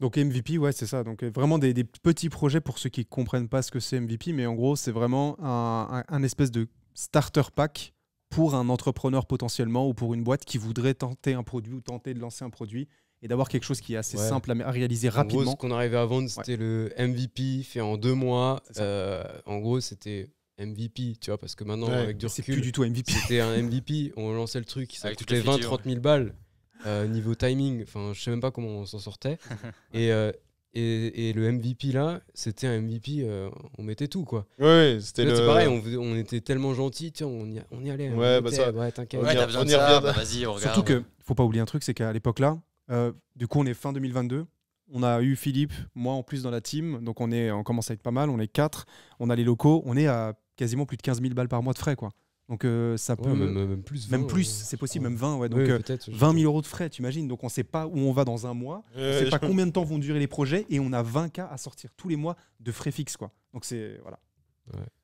Donc MVP, ouais, c'est ça. Donc euh, vraiment des, petits projets pour ceux qui ne comprennent pas ce que c'est MVP, mais en gros, c'est vraiment un, espèce de starter pack pour un entrepreneur potentiellement ou pour une boîte qui voudrait tenter un produit ou tenter de lancer un produit et d'avoir quelque chose qui est assez simple à, réaliser rapidement. gros, ce qu'on arrivait à vendre, c'était le MVP fait en deux mois. Euh, en gros, c'était MVP, tu vois, parce que maintenant, avec du c'est plus du tout MVP. C'était un MVP, on lançait le truc, toutes les 20-30 000 balles. Euh, niveau timing, enfin, je sais même pas comment on s'en sortait. [LAUGHS] et, euh, et, et, le MVP là, c'était un MVP, euh, on mettait tout quoi. Oui, c'était le... pareil, on, on, était tellement gentils, tiens, on, y, on y allait. Hein. Ouais, bah ça... t'inquiète. on, y bah, Vas-y, on regarde. Surtout que, faut pas oublier un truc, c'est qu'à l'époque là, du coup, on est fin 2022. On a eu Philippe, moi en plus dans la team, donc on, est, on commence à être pas mal, on est quatre, on a les locaux, on est à quasiment plus de 15 000 balles par mois de frais quoi. Donc euh, ça peut. Même, plus. même plus, euh, c'est possible, même 20. Ouais. Donc 000 euh, euros de frais, tu imagines Donc on ne sait pas où on va dans un mois, on ne sait pas combien de temps vont durer les projets et on a 20 cas à sortir tous les mois de frais fixes. Quoi. Donc c'est. Voilà.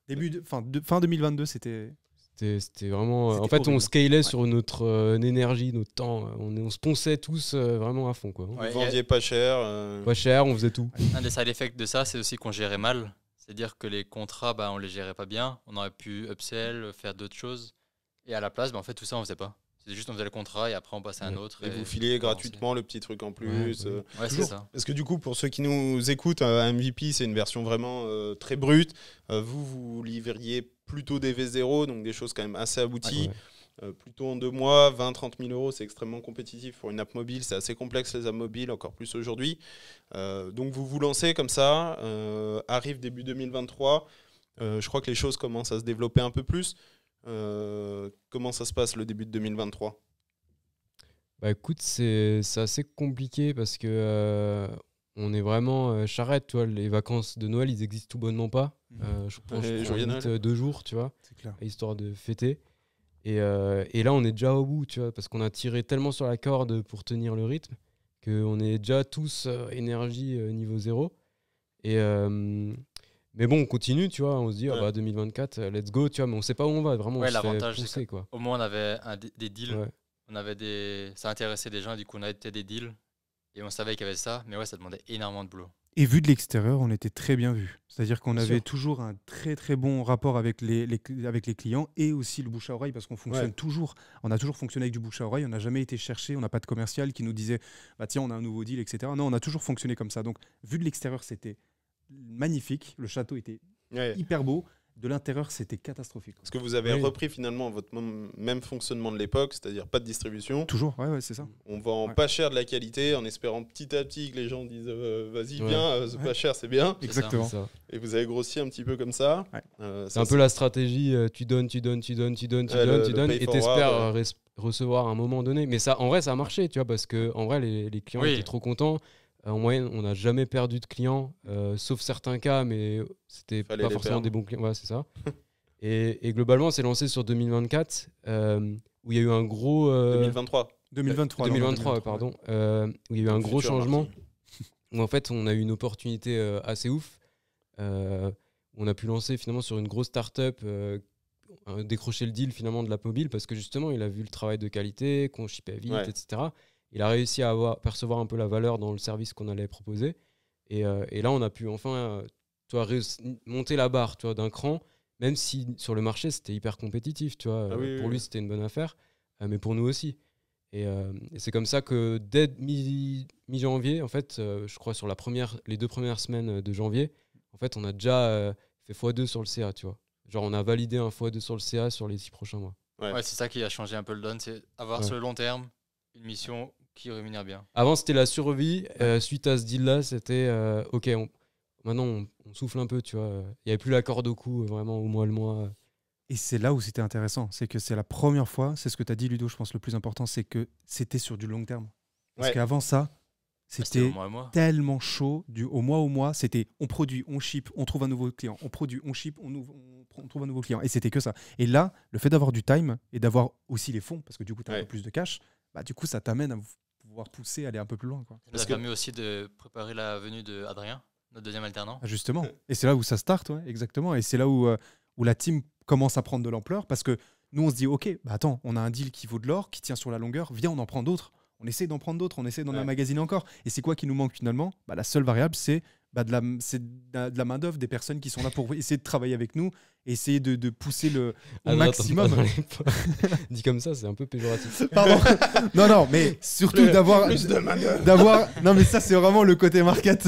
Début de, fin, 2022, c'était. C'était vraiment. en fait, on scalait sur notre énergie, notre temps. On, on se ponçait tous vraiment à fond. Quoi. Hein. on vendait pas cher. Pas cher, on faisait tout. Un des de ça, c'est aussi qu'on gérait mal c'est-à-dire que les contrats, bah, on les gérait pas bien. On aurait pu upsell, faire d'autres choses. Et à la place, bah, en fait, tout ça, on faisait pas. C'était juste on faisait le contrat et après on passait à un autre. Et, vous filiez gratuitement le petit truc en plus. Ouais, euh. c'est ça. Parce que du coup, pour ceux qui nous écoutent, un euh, MVP, c'est une version vraiment euh, très brute. vous, vous livriez plutôt des V0, donc des choses quand même assez abouties. Ah, euh, plutôt en deux mois, 20-30 000 euros, c'est extrêmement compétitif pour une app mobile, c'est assez complexe les apps mobiles, encore plus aujourd'hui. Euh, donc vous vous lancez comme ça, euh, arrive début 2023, je crois que les choses commencent à se développer un peu plus. comment ça se passe le début de 2023 bah écoute, c'est assez compliqué parce que on est vraiment charrette, les vacances de Noël, ils existent tout bonnement pas. Mmh. Euh, je pense deux jours, tu vois, histoire de fêter. Euh, et, là, on est déjà au bout, tu vois, parce qu'on a tiré tellement sur la corde pour tenir le rythme qu'on est déjà tous euh, énergie euh, niveau zéro. Et, mais bon, on continue, tu vois. On se dit, 2024, ah bah, let's go, tu vois, mais on sait pas où on va, vraiment. l'avantage, quoi. Au moins, on avait des deals. On avait des... Ça intéressait des gens, du coup, on a été des deals. Et on savait qu'il y avait ça, mais ouais, ça demandait énormément de boulot. Et vu de l'extérieur, on était très bien vu. C'est-à-dire qu'on avait toujours un très très bon rapport avec les, avec les clients et aussi le bouche à oreille parce qu'on fonctionne toujours. On a toujours fonctionné avec du bouche à oreille. On n'a jamais été cherché. On n'a pas de commercial qui nous disait bah tiens on a un nouveau deal etc. Non, on a toujours fonctionné comme ça. Donc vu de l'extérieur, c'était magnifique. Le château était hyper beau de l'intérieur, c'était catastrophique. Parce que vous avez repris finalement votre même fonctionnement de l'époque, c'est-à-dire pas de distribution. Toujours, ouais, c'est ça. On vend pas cher de la qualité en espérant petit à petit que les gens disent euh, vas-y, bien, viens, euh, pas cher, c'est bien. Exactement. Ça. Et vous avez grossi un petit peu comme ça. Euh, c'est un peu la stratégie tu donnes, tu donnes, tu donnes, tu donnes, tu donnes, tu donnes, et t'espères recevoir à un moment donné. Mais ça, en vrai, ça a marché, tu vois, parce que en vrai, les, clients étaient trop contents. Euh, en moyenne, on n'a jamais perdu de clients, euh, sauf certains cas, mais c'était pas forcément des bons clients. c'est ça. [LAUGHS] et, globalement, globalement, s'est lancé sur 2024, euh, où il y a eu un gros. 2023. 2023. pardon. où il y a eu un gros changement. [LAUGHS] où en fait, on a eu une opportunité assez ouf. on a pu lancer finalement sur une grosse start-up, décrocher le deal finalement de la mobile, parce que justement, il a vu le travail de qualité, qu'on chipait vite, etc il a réussi à percevoir un peu la valeur dans le service qu'on allait proposer. Et, euh, là, on a pu enfin euh, toi, monter la barre toi, d'un cran, même si sur le marché, c'était hyper compétitif. Tu ah euh, pour lui, c'était une bonne affaire, mais pour nous aussi. Et, c'est comme ça que dès mi-janvier, en fait, je crois sur la première, les deux premières semaines de janvier, en fait, on a déjà fait x2 sur le CA, tu vois. Genre, on a validé un x2 sur le CA sur les six prochains mois. Ouais, c'est ça qui a changé un peu le don, c'est avoir sur le long terme une mission qui bien. Avant, c'était la survie. Euh, suite à ce deal-là, c'était euh, OK, maintenant, on, souffle un peu, tu vois. Il n'y avait plus la corde au cou, euh, vraiment, au mois le mois. Et c'est là où c'était intéressant. C'est que c'est la première fois, c'est ce que tu as dit, Ludo, je pense le plus important, c'est que c'était sur du long terme. Parce qu'avant ça, bah, c'était tellement chaud, du au mois au mois, c'était on produit, on ship, on trouve un nouveau client, on produit, on ship, on, on trouve un nouveau client. Et c'était que ça. Et là, le fait d'avoir du time et d'avoir aussi les fonds, parce que du coup, tu as plus de cash, bah, du coup, ça t'amène à pouvoir pousser, aller un peu plus loin. Quoi. Ça permet aussi de préparer la venue de Adrien, notre deuxième alternant. Ah, justement. Euh. Et c'est là où ça start, exactement. Et c'est là où, euh, où la team commence à prendre de l'ampleur parce que nous, on se dit, OK, bah attends, on a un deal qui vaut de l'or, qui tient sur la longueur, viens, on en prend d'autres. On essaie d'en prendre d'autres, on essaie d'en ouais. magazine encore. Et c'est quoi qui nous manque finalement bah, La seule variable, c'est bah, de la, c'est de la main-d'œuvre, des personnes qui sont là pour [LAUGHS] essayer de travailler avec nous, essayer de, pousser le ah, au maximum. [LAUGHS] [LAUGHS] dit comme ça, c'est un peu péjoratif. Pardon. non, non, mais surtout d'avoir. D'avoir. Non, mais ça, c'est vraiment le côté market.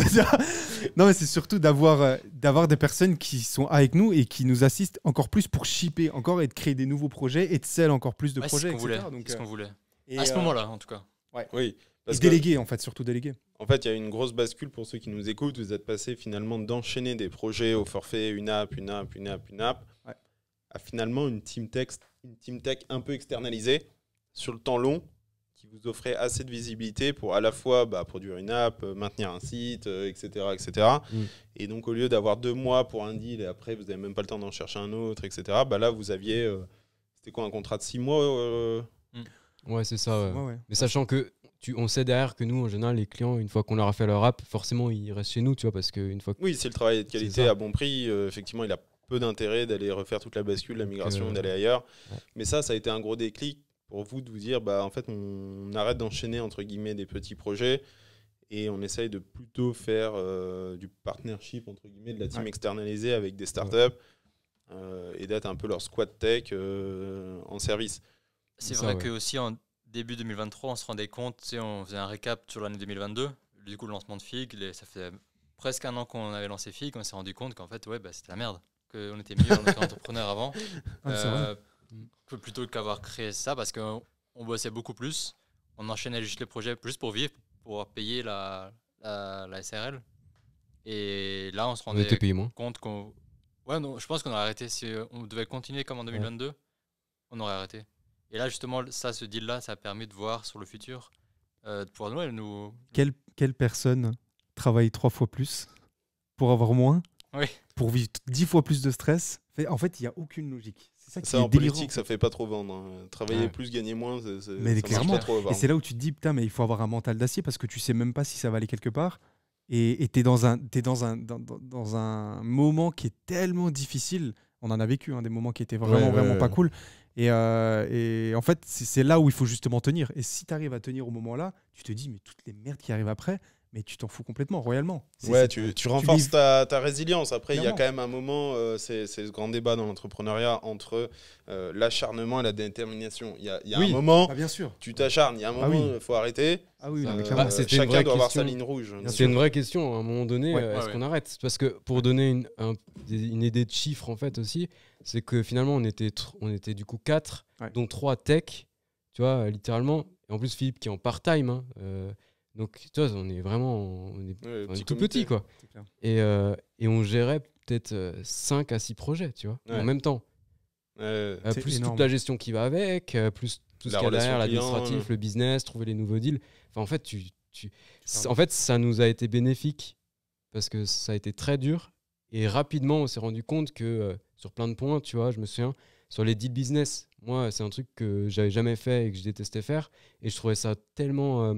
non, mais c'est surtout d'avoir euh, d'avoir des personnes qui sont avec nous et qui nous assistent encore plus pour shipper encore et de créer des nouveaux projets et de sell encore plus de projets. ce qu'on voulait. Euh, ce voulait. Et à ce euh, moment-là, en tout cas. Ouais. Oui. Parce déléguer, en fait, surtout délégué En fait, il y a une grosse bascule pour ceux qui nous écoutent. Vous êtes passé finalement d'enchaîner des projets au forfait, une app, une app, une app, une app, à finalement une team, tech, une team tech un peu externalisée sur le temps long qui vous offrait assez de visibilité pour à la fois bah, produire une app, euh, maintenir un site, etc. Euh, etc. Mm. Et donc, au lieu d'avoir deux mois pour un deal et après, vous n'avez même pas le temps d'en chercher un autre, etc., bah, là, vous aviez. Euh, c'était quoi, un contrat de six mois mm. Ouais, c'est ça. Mais sachant que on sait derrière que nous, en général, les clients, une fois qu'on leur a fait leur app, forcément, ils restent chez nous, tu vois, parce une fois que... Oui, c'est le travail de qualité à bon prix. Euh, effectivement, il a peu d'intérêt d'aller refaire toute la bascule, la migration, euh, d'aller ailleurs. Mais ça, ça a été un gros déclic pour vous de vous dire, bah, en fait, on, arrête d'enchaîner, entre guillemets, des petits projets et on essaye de plutôt faire euh, du partnership, entre guillemets, de la team externalisée avec des startups et d'être un peu leur squad tech en service. C'est vrai que aussi en début 2023, on se rendait compte, on faisait un récap sur l'année 2022, du coup le lancement de FIG, ça fait presque un an qu'on avait lancé FIG, on s'est rendu compte qu'en fait, ouais, bah, c'était la merde, qu'on était mieux, en tant qu'entrepreneur avant, [LAUGHS] euh, plutôt qu'avoir créé ça, parce qu'on bossait beaucoup plus, on enchaînait juste les projets juste pour vivre, pour payer la, SRL. Et là, on se rendait compte qu'on... Ouais, non, je pense qu'on aurait arrêté. Si on devait continuer comme en 2022, on aurait arrêté. Et là, justement, ça, ce deal-là, ça a permet de voir sur le futur, euh, pour nous... Quelle, personne travaille trois fois plus pour avoir moins Pour vivre dix fois plus de stress En fait, il n'y a aucune logique. Ça, ça en délirant. politique, ça fait pas trop vendre. Hein. Travailler plus, gagner moins, c'est mais clairement. Pas trop et c'est là où tu te dis, putain, mais il faut avoir un mental d'acier parce que tu sais même pas si ça va aller quelque part. Et tu es, dans un, es dans, un, dans, dans, un moment qui est tellement difficile. On en a vécu hein, des moments qui étaient vraiment, vraiment pas cool. Euh, et, en fait, c'est là où il faut justement tenir. Et si tu arrives à tenir au moment-là, tu te dis, mais toutes les merdes qui arrivent après, mais tu t'en fous complètement, royalement. Ouais, tu, renforces ta, résilience. Après, il y a quand même un moment, euh, c'est ce grand débat dans l'entrepreneuriat entre euh, l'acharnement et la détermination. Il y a, un moment, ah, bien sûr. tu t'acharnes, il y a un ah moment, il faut arrêter. Ah oui, euh, bah, chacun doit avoir sa ligne rouge. Hein, c'est une vraie question, hein. à un moment donné, est-ce qu'on arrête Parce que pour donner une, idée de chiffre en fait, aussi, c'est que finalement, on était, on était du coup 4, dont trois tech, tu vois, littéralement. Et en plus, Philippe qui est en part-time. Hein, donc, tu vois, on est vraiment on est, tout petit, quoi. Euh, et, on gérait peut-être 5 euh, à 6 projets, tu vois, en même temps. Euh, plus toute la gestion qui va avec, plus tout ce qu'il y a derrière, l'administratif, le business, trouver les nouveaux deals. Enfin, en fait, tu, en fait, ça nous a été bénéfique parce que ça a été très dur. Et rapidement, on s'est rendu compte que sur plein de points, tu vois, je me souviens, sur les deals business, moi, c'est un truc que j'avais jamais fait et que je détestais faire. Et je trouvais ça tellement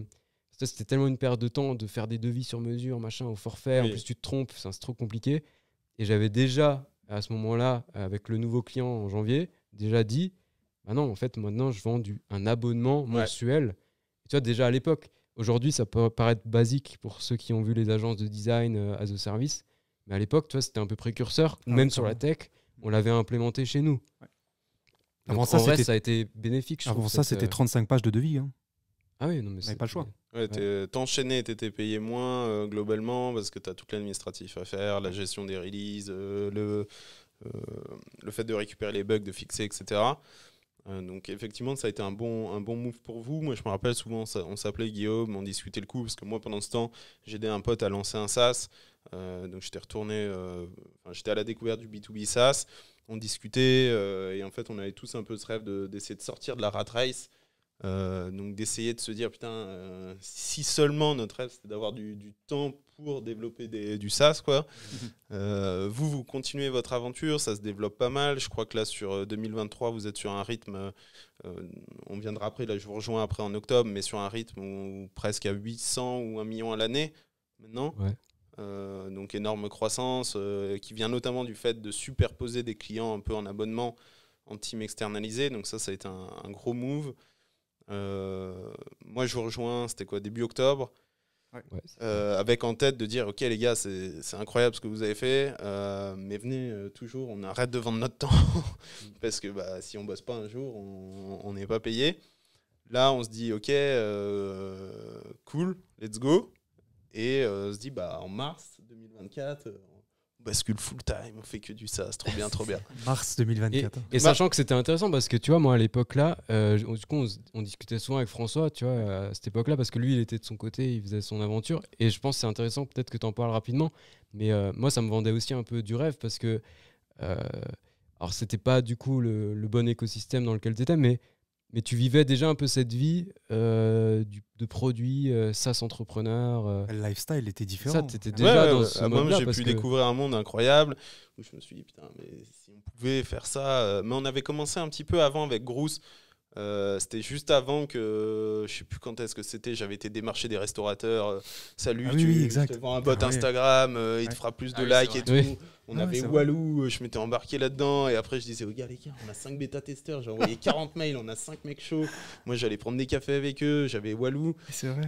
ça, c'était tellement une perte de temps de faire des devis sur mesure, machin, au forfait. En plus, tu te trompes, c'est trop compliqué. Et j'avais déjà, à ce moment-là, avec le nouveau client en janvier, déjà dit bah non, en fait, maintenant, je vends du, un abonnement mensuel. Tu vois, déjà à l'époque, aujourd'hui, ça peut paraître basique pour ceux qui ont vu les agences de design euh, as a service. Mais à l'époque, tu c'était un peu précurseur, ah, même sur la tech, on l'avait implémenté chez nous. Avant ça, ça a été bénéfique. Avant ça, c'était 35 euh, pages de devis. Hein. Ah oui, non, mais c'est pas le choix. Ouais, T'enchaînais, t'étais payé moins euh, globalement parce que t'as tout l'administratif à faire, la gestion des releases, euh, le, euh, le fait de récupérer les bugs, de fixer, etc. donc effectivement, ça a été un bon, un bon move pour vous. Moi, je me rappelle souvent, on s'appelait Guillaume, on discutait le coup parce que moi, pendant ce temps, j'aidais un pote à lancer un SaaS. donc j'étais retourné, j'étais à la découverte du B2B SaaS. On discutait et en fait, on avait tous un peu ce rêve d'essayer de, sortir de la rat race euh, donc d'essayer de se dire, putain, euh, si seulement notre rêve, c'était d'avoir du, temps pour développer du SaaS, quoi. [LAUGHS] Euh, vous, vous continuez votre aventure, ça se développe pas mal. Je crois que là, sur 2023, vous êtes sur un rythme, on viendra après, là je vous rejoins après en octobre, mais sur un rythme où, presque à 800 ou 1 million à l'année maintenant. donc énorme croissance qui vient notamment du fait de superposer des clients un peu en abonnement en team externalisé. Donc ça, ça a été un, un gros move. Euh, moi, je vous rejoins, c'était quoi, début octobre euh, avec en tête de dire ok les gars c'est incroyable ce que vous avez fait euh, mais venez toujours on arrête de vendre notre temps [LAUGHS] parce que bah, si on bosse pas un jour on n'est pas payé là on se dit ok cool let's go et on se dit bah en mars 2024 bascule full time, on fait que du ça, c'est trop bien, trop bien. [LAUGHS] Mars 2024. Et, sachant que c'était intéressant parce que tu vois, moi à l'époque là, euh, du coup, on, discutait souvent avec François, tu vois, à cette époque là, parce que lui il était de son côté, il faisait son aventure. Et je pense que c'est intéressant, peut-être que tu en parles rapidement, mais euh, moi ça me vendait aussi un peu du rêve parce que. Euh, alors c'était pas du coup le, le bon écosystème dans lequel tu étais, mais mais tu vivais déjà un peu cette vie euh, de produit, euh, sas entrepreneur. Euh. Le lifestyle était différent. Ça, t'étais déjà dans Moi, j'ai pu découvrir un monde incroyable où je me suis dit, putain, mais si on pouvait faire ça. Mais on avait commencé un petit peu avant avec Grousse. c'était juste avant que je sais plus quand est-ce que c'était. J'avais été démarcher des restaurateurs. Salut, ah tu un ah bot Instagram, il te fera plus de ah likes et tout. On ah avait Walou, euh, je m'étais embarqué là-dedans. Et après, je disais Regarde oh, les gars, on a 5 bêta-testeurs. J'ai envoyé 40 [LAUGHS] mails, on a 5 mecs chauds. Moi, j'allais prendre des cafés avec eux. J'avais Walou.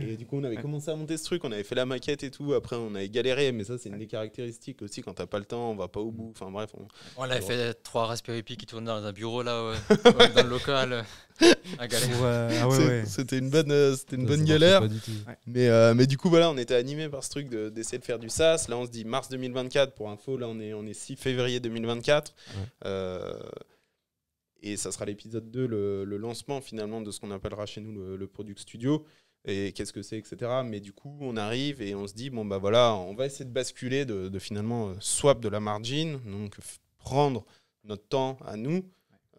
Et du coup, on avait commencé à monter ce truc. On avait fait la maquette et tout. Après, on avait galéré. Mais ça, c'est une des caractéristiques aussi. Quand t'as pas le temps, on va pas au bout. Enfin, bref. On, on l'avait fait trois Raspberry Pi qui tournaient dans un bureau là, [LAUGHS] dans le local. [LAUGHS] Ah, ah, c'était une bonne, euh, c'était une bonne galère. Mais, euh, mais du coup, voilà, on était animé par ce truc d'essayer de, faire du sas Là, on se dit mars 2024 pour info. Là, on est, on est 6 février 2024. Euh, et ça sera l'épisode 2, le, lancement finalement de ce qu'on appellera chez nous le, Product Studio. Et qu'est-ce que c'est, etc. Mais du coup, on arrive et on se dit, bon, bah voilà, on va essayer de basculer de, de finalement swap de la margin, donc prendre notre temps à nous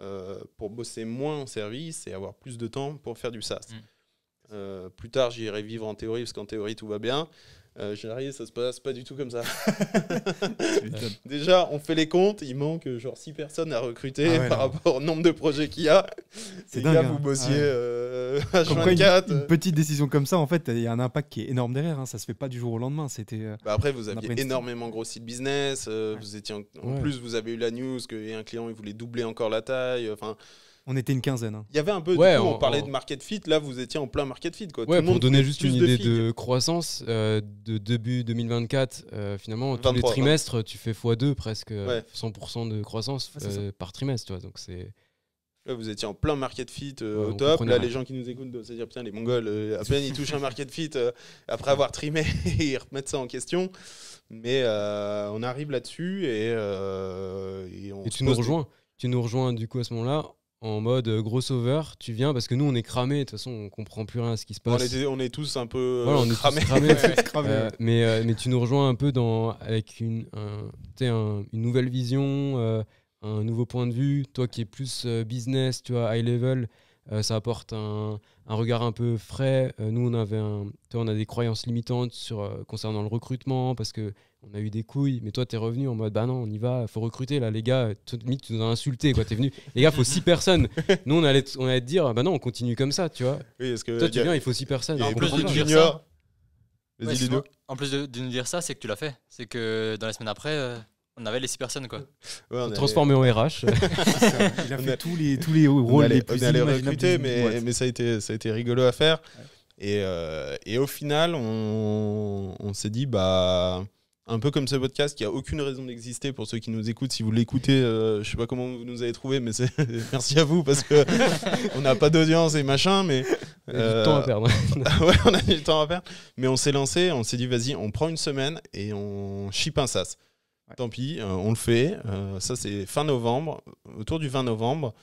euh, pour bosser moins en service et avoir plus de temps pour faire du SaaS. Mm. Euh, plus tard, j'irai vivre en théorie, parce qu'en théorie, tout va bien. Euh, ça se passe pas du tout comme ça. [LAUGHS] [LAUGHS] Déjà, on fait les comptes, il manque euh, genre 6 personnes à recruter ah [LAUGHS] par rapport au nombre de projets qu'il y a. C'est dingue. Là, hein. vous bossiez 24 ah euh, Une, petite décision comme ça, en fait, il y a un impact qui est énorme derrière. Hein. Ça se fait pas du jour au lendemain. C'était. Euh, bah, après, vous aviez énormément grossi le business. Vous étiez en, plus, vous avez eu la news un client il voulait doubler encore la taille. Enfin. On était une quinzaine. Hein. Il y avait un peu. on, parlait de market fit. Là, vous étiez en plein market fit. Quoi. pour donner juste une idée de, croissance, euh, de début 2024, euh, finalement, tous les trimestres, tu fais x2 presque 100% euh, de croissance par trimestre. donc c'est. Là, vous étiez en plein market fit au top. Là, les gens qui nous écoutent c'est à dire Putain, les Mongols, à peine ils touchent un market fit après avoir trimé et [LAUGHS] ils remettent ça en question. Mais on arrive là-dessus et, et, on. Et tu nous rejoins. Tu nous rejoins du coup à ce moment-là en mode gros euh, tu viens parce que nous on est cramé de toute façon on comprend plus rien à ce qui se passe. On est, tous un peu mais, mais tu nous rejoins un peu dans, avec une, une nouvelle vision, euh, un nouveau point de vue. Toi qui es plus euh, business, tu vois, high level, ça apporte un, regard un peu frais. nous on, avait on a des croyances limitantes sur, concernant le recrutement parce que on a eu des couilles, mais toi t'es revenu en mode bah non, on y va, faut recruter là les gars, toi tu nous as insulté quoi, t'es venu, les gars faut six personnes. [LAUGHS] Nous on allait, on allait te dire bah non, on continue comme ça, tu vois. Oui, que toi tu viens, il faut six personnes. en plus de nous dire ça, c'est que tu l'as fait, c'est que dans la semaine après. Euh, on avait les six personnes quoi. Transformé en RH. [LAUGHS] [LAUGHS] tous les tous les rôles les plus On recruter, mais, ça a été ça a rigolo à faire. Euh, et, au final, on, on s'est dit bah un peu comme ce podcast qui a aucune raison d'exister pour ceux qui nous écoutent. Si vous l'écoutez, je euh, je sais pas comment vous nous avez trouvé, mais [LAUGHS] merci à vous parce que [LAUGHS] on n'a pas d'audience et machin, mais on a du euh, temps à perdre. [LAUGHS] ouais, on a du temps à perdre. Mais on s'est lancé, on s'est dit vas-y, on prend une semaine et on chip un sas. Tant pis, euh, on le fait. ça, c'est fin novembre, autour du 20 novembre.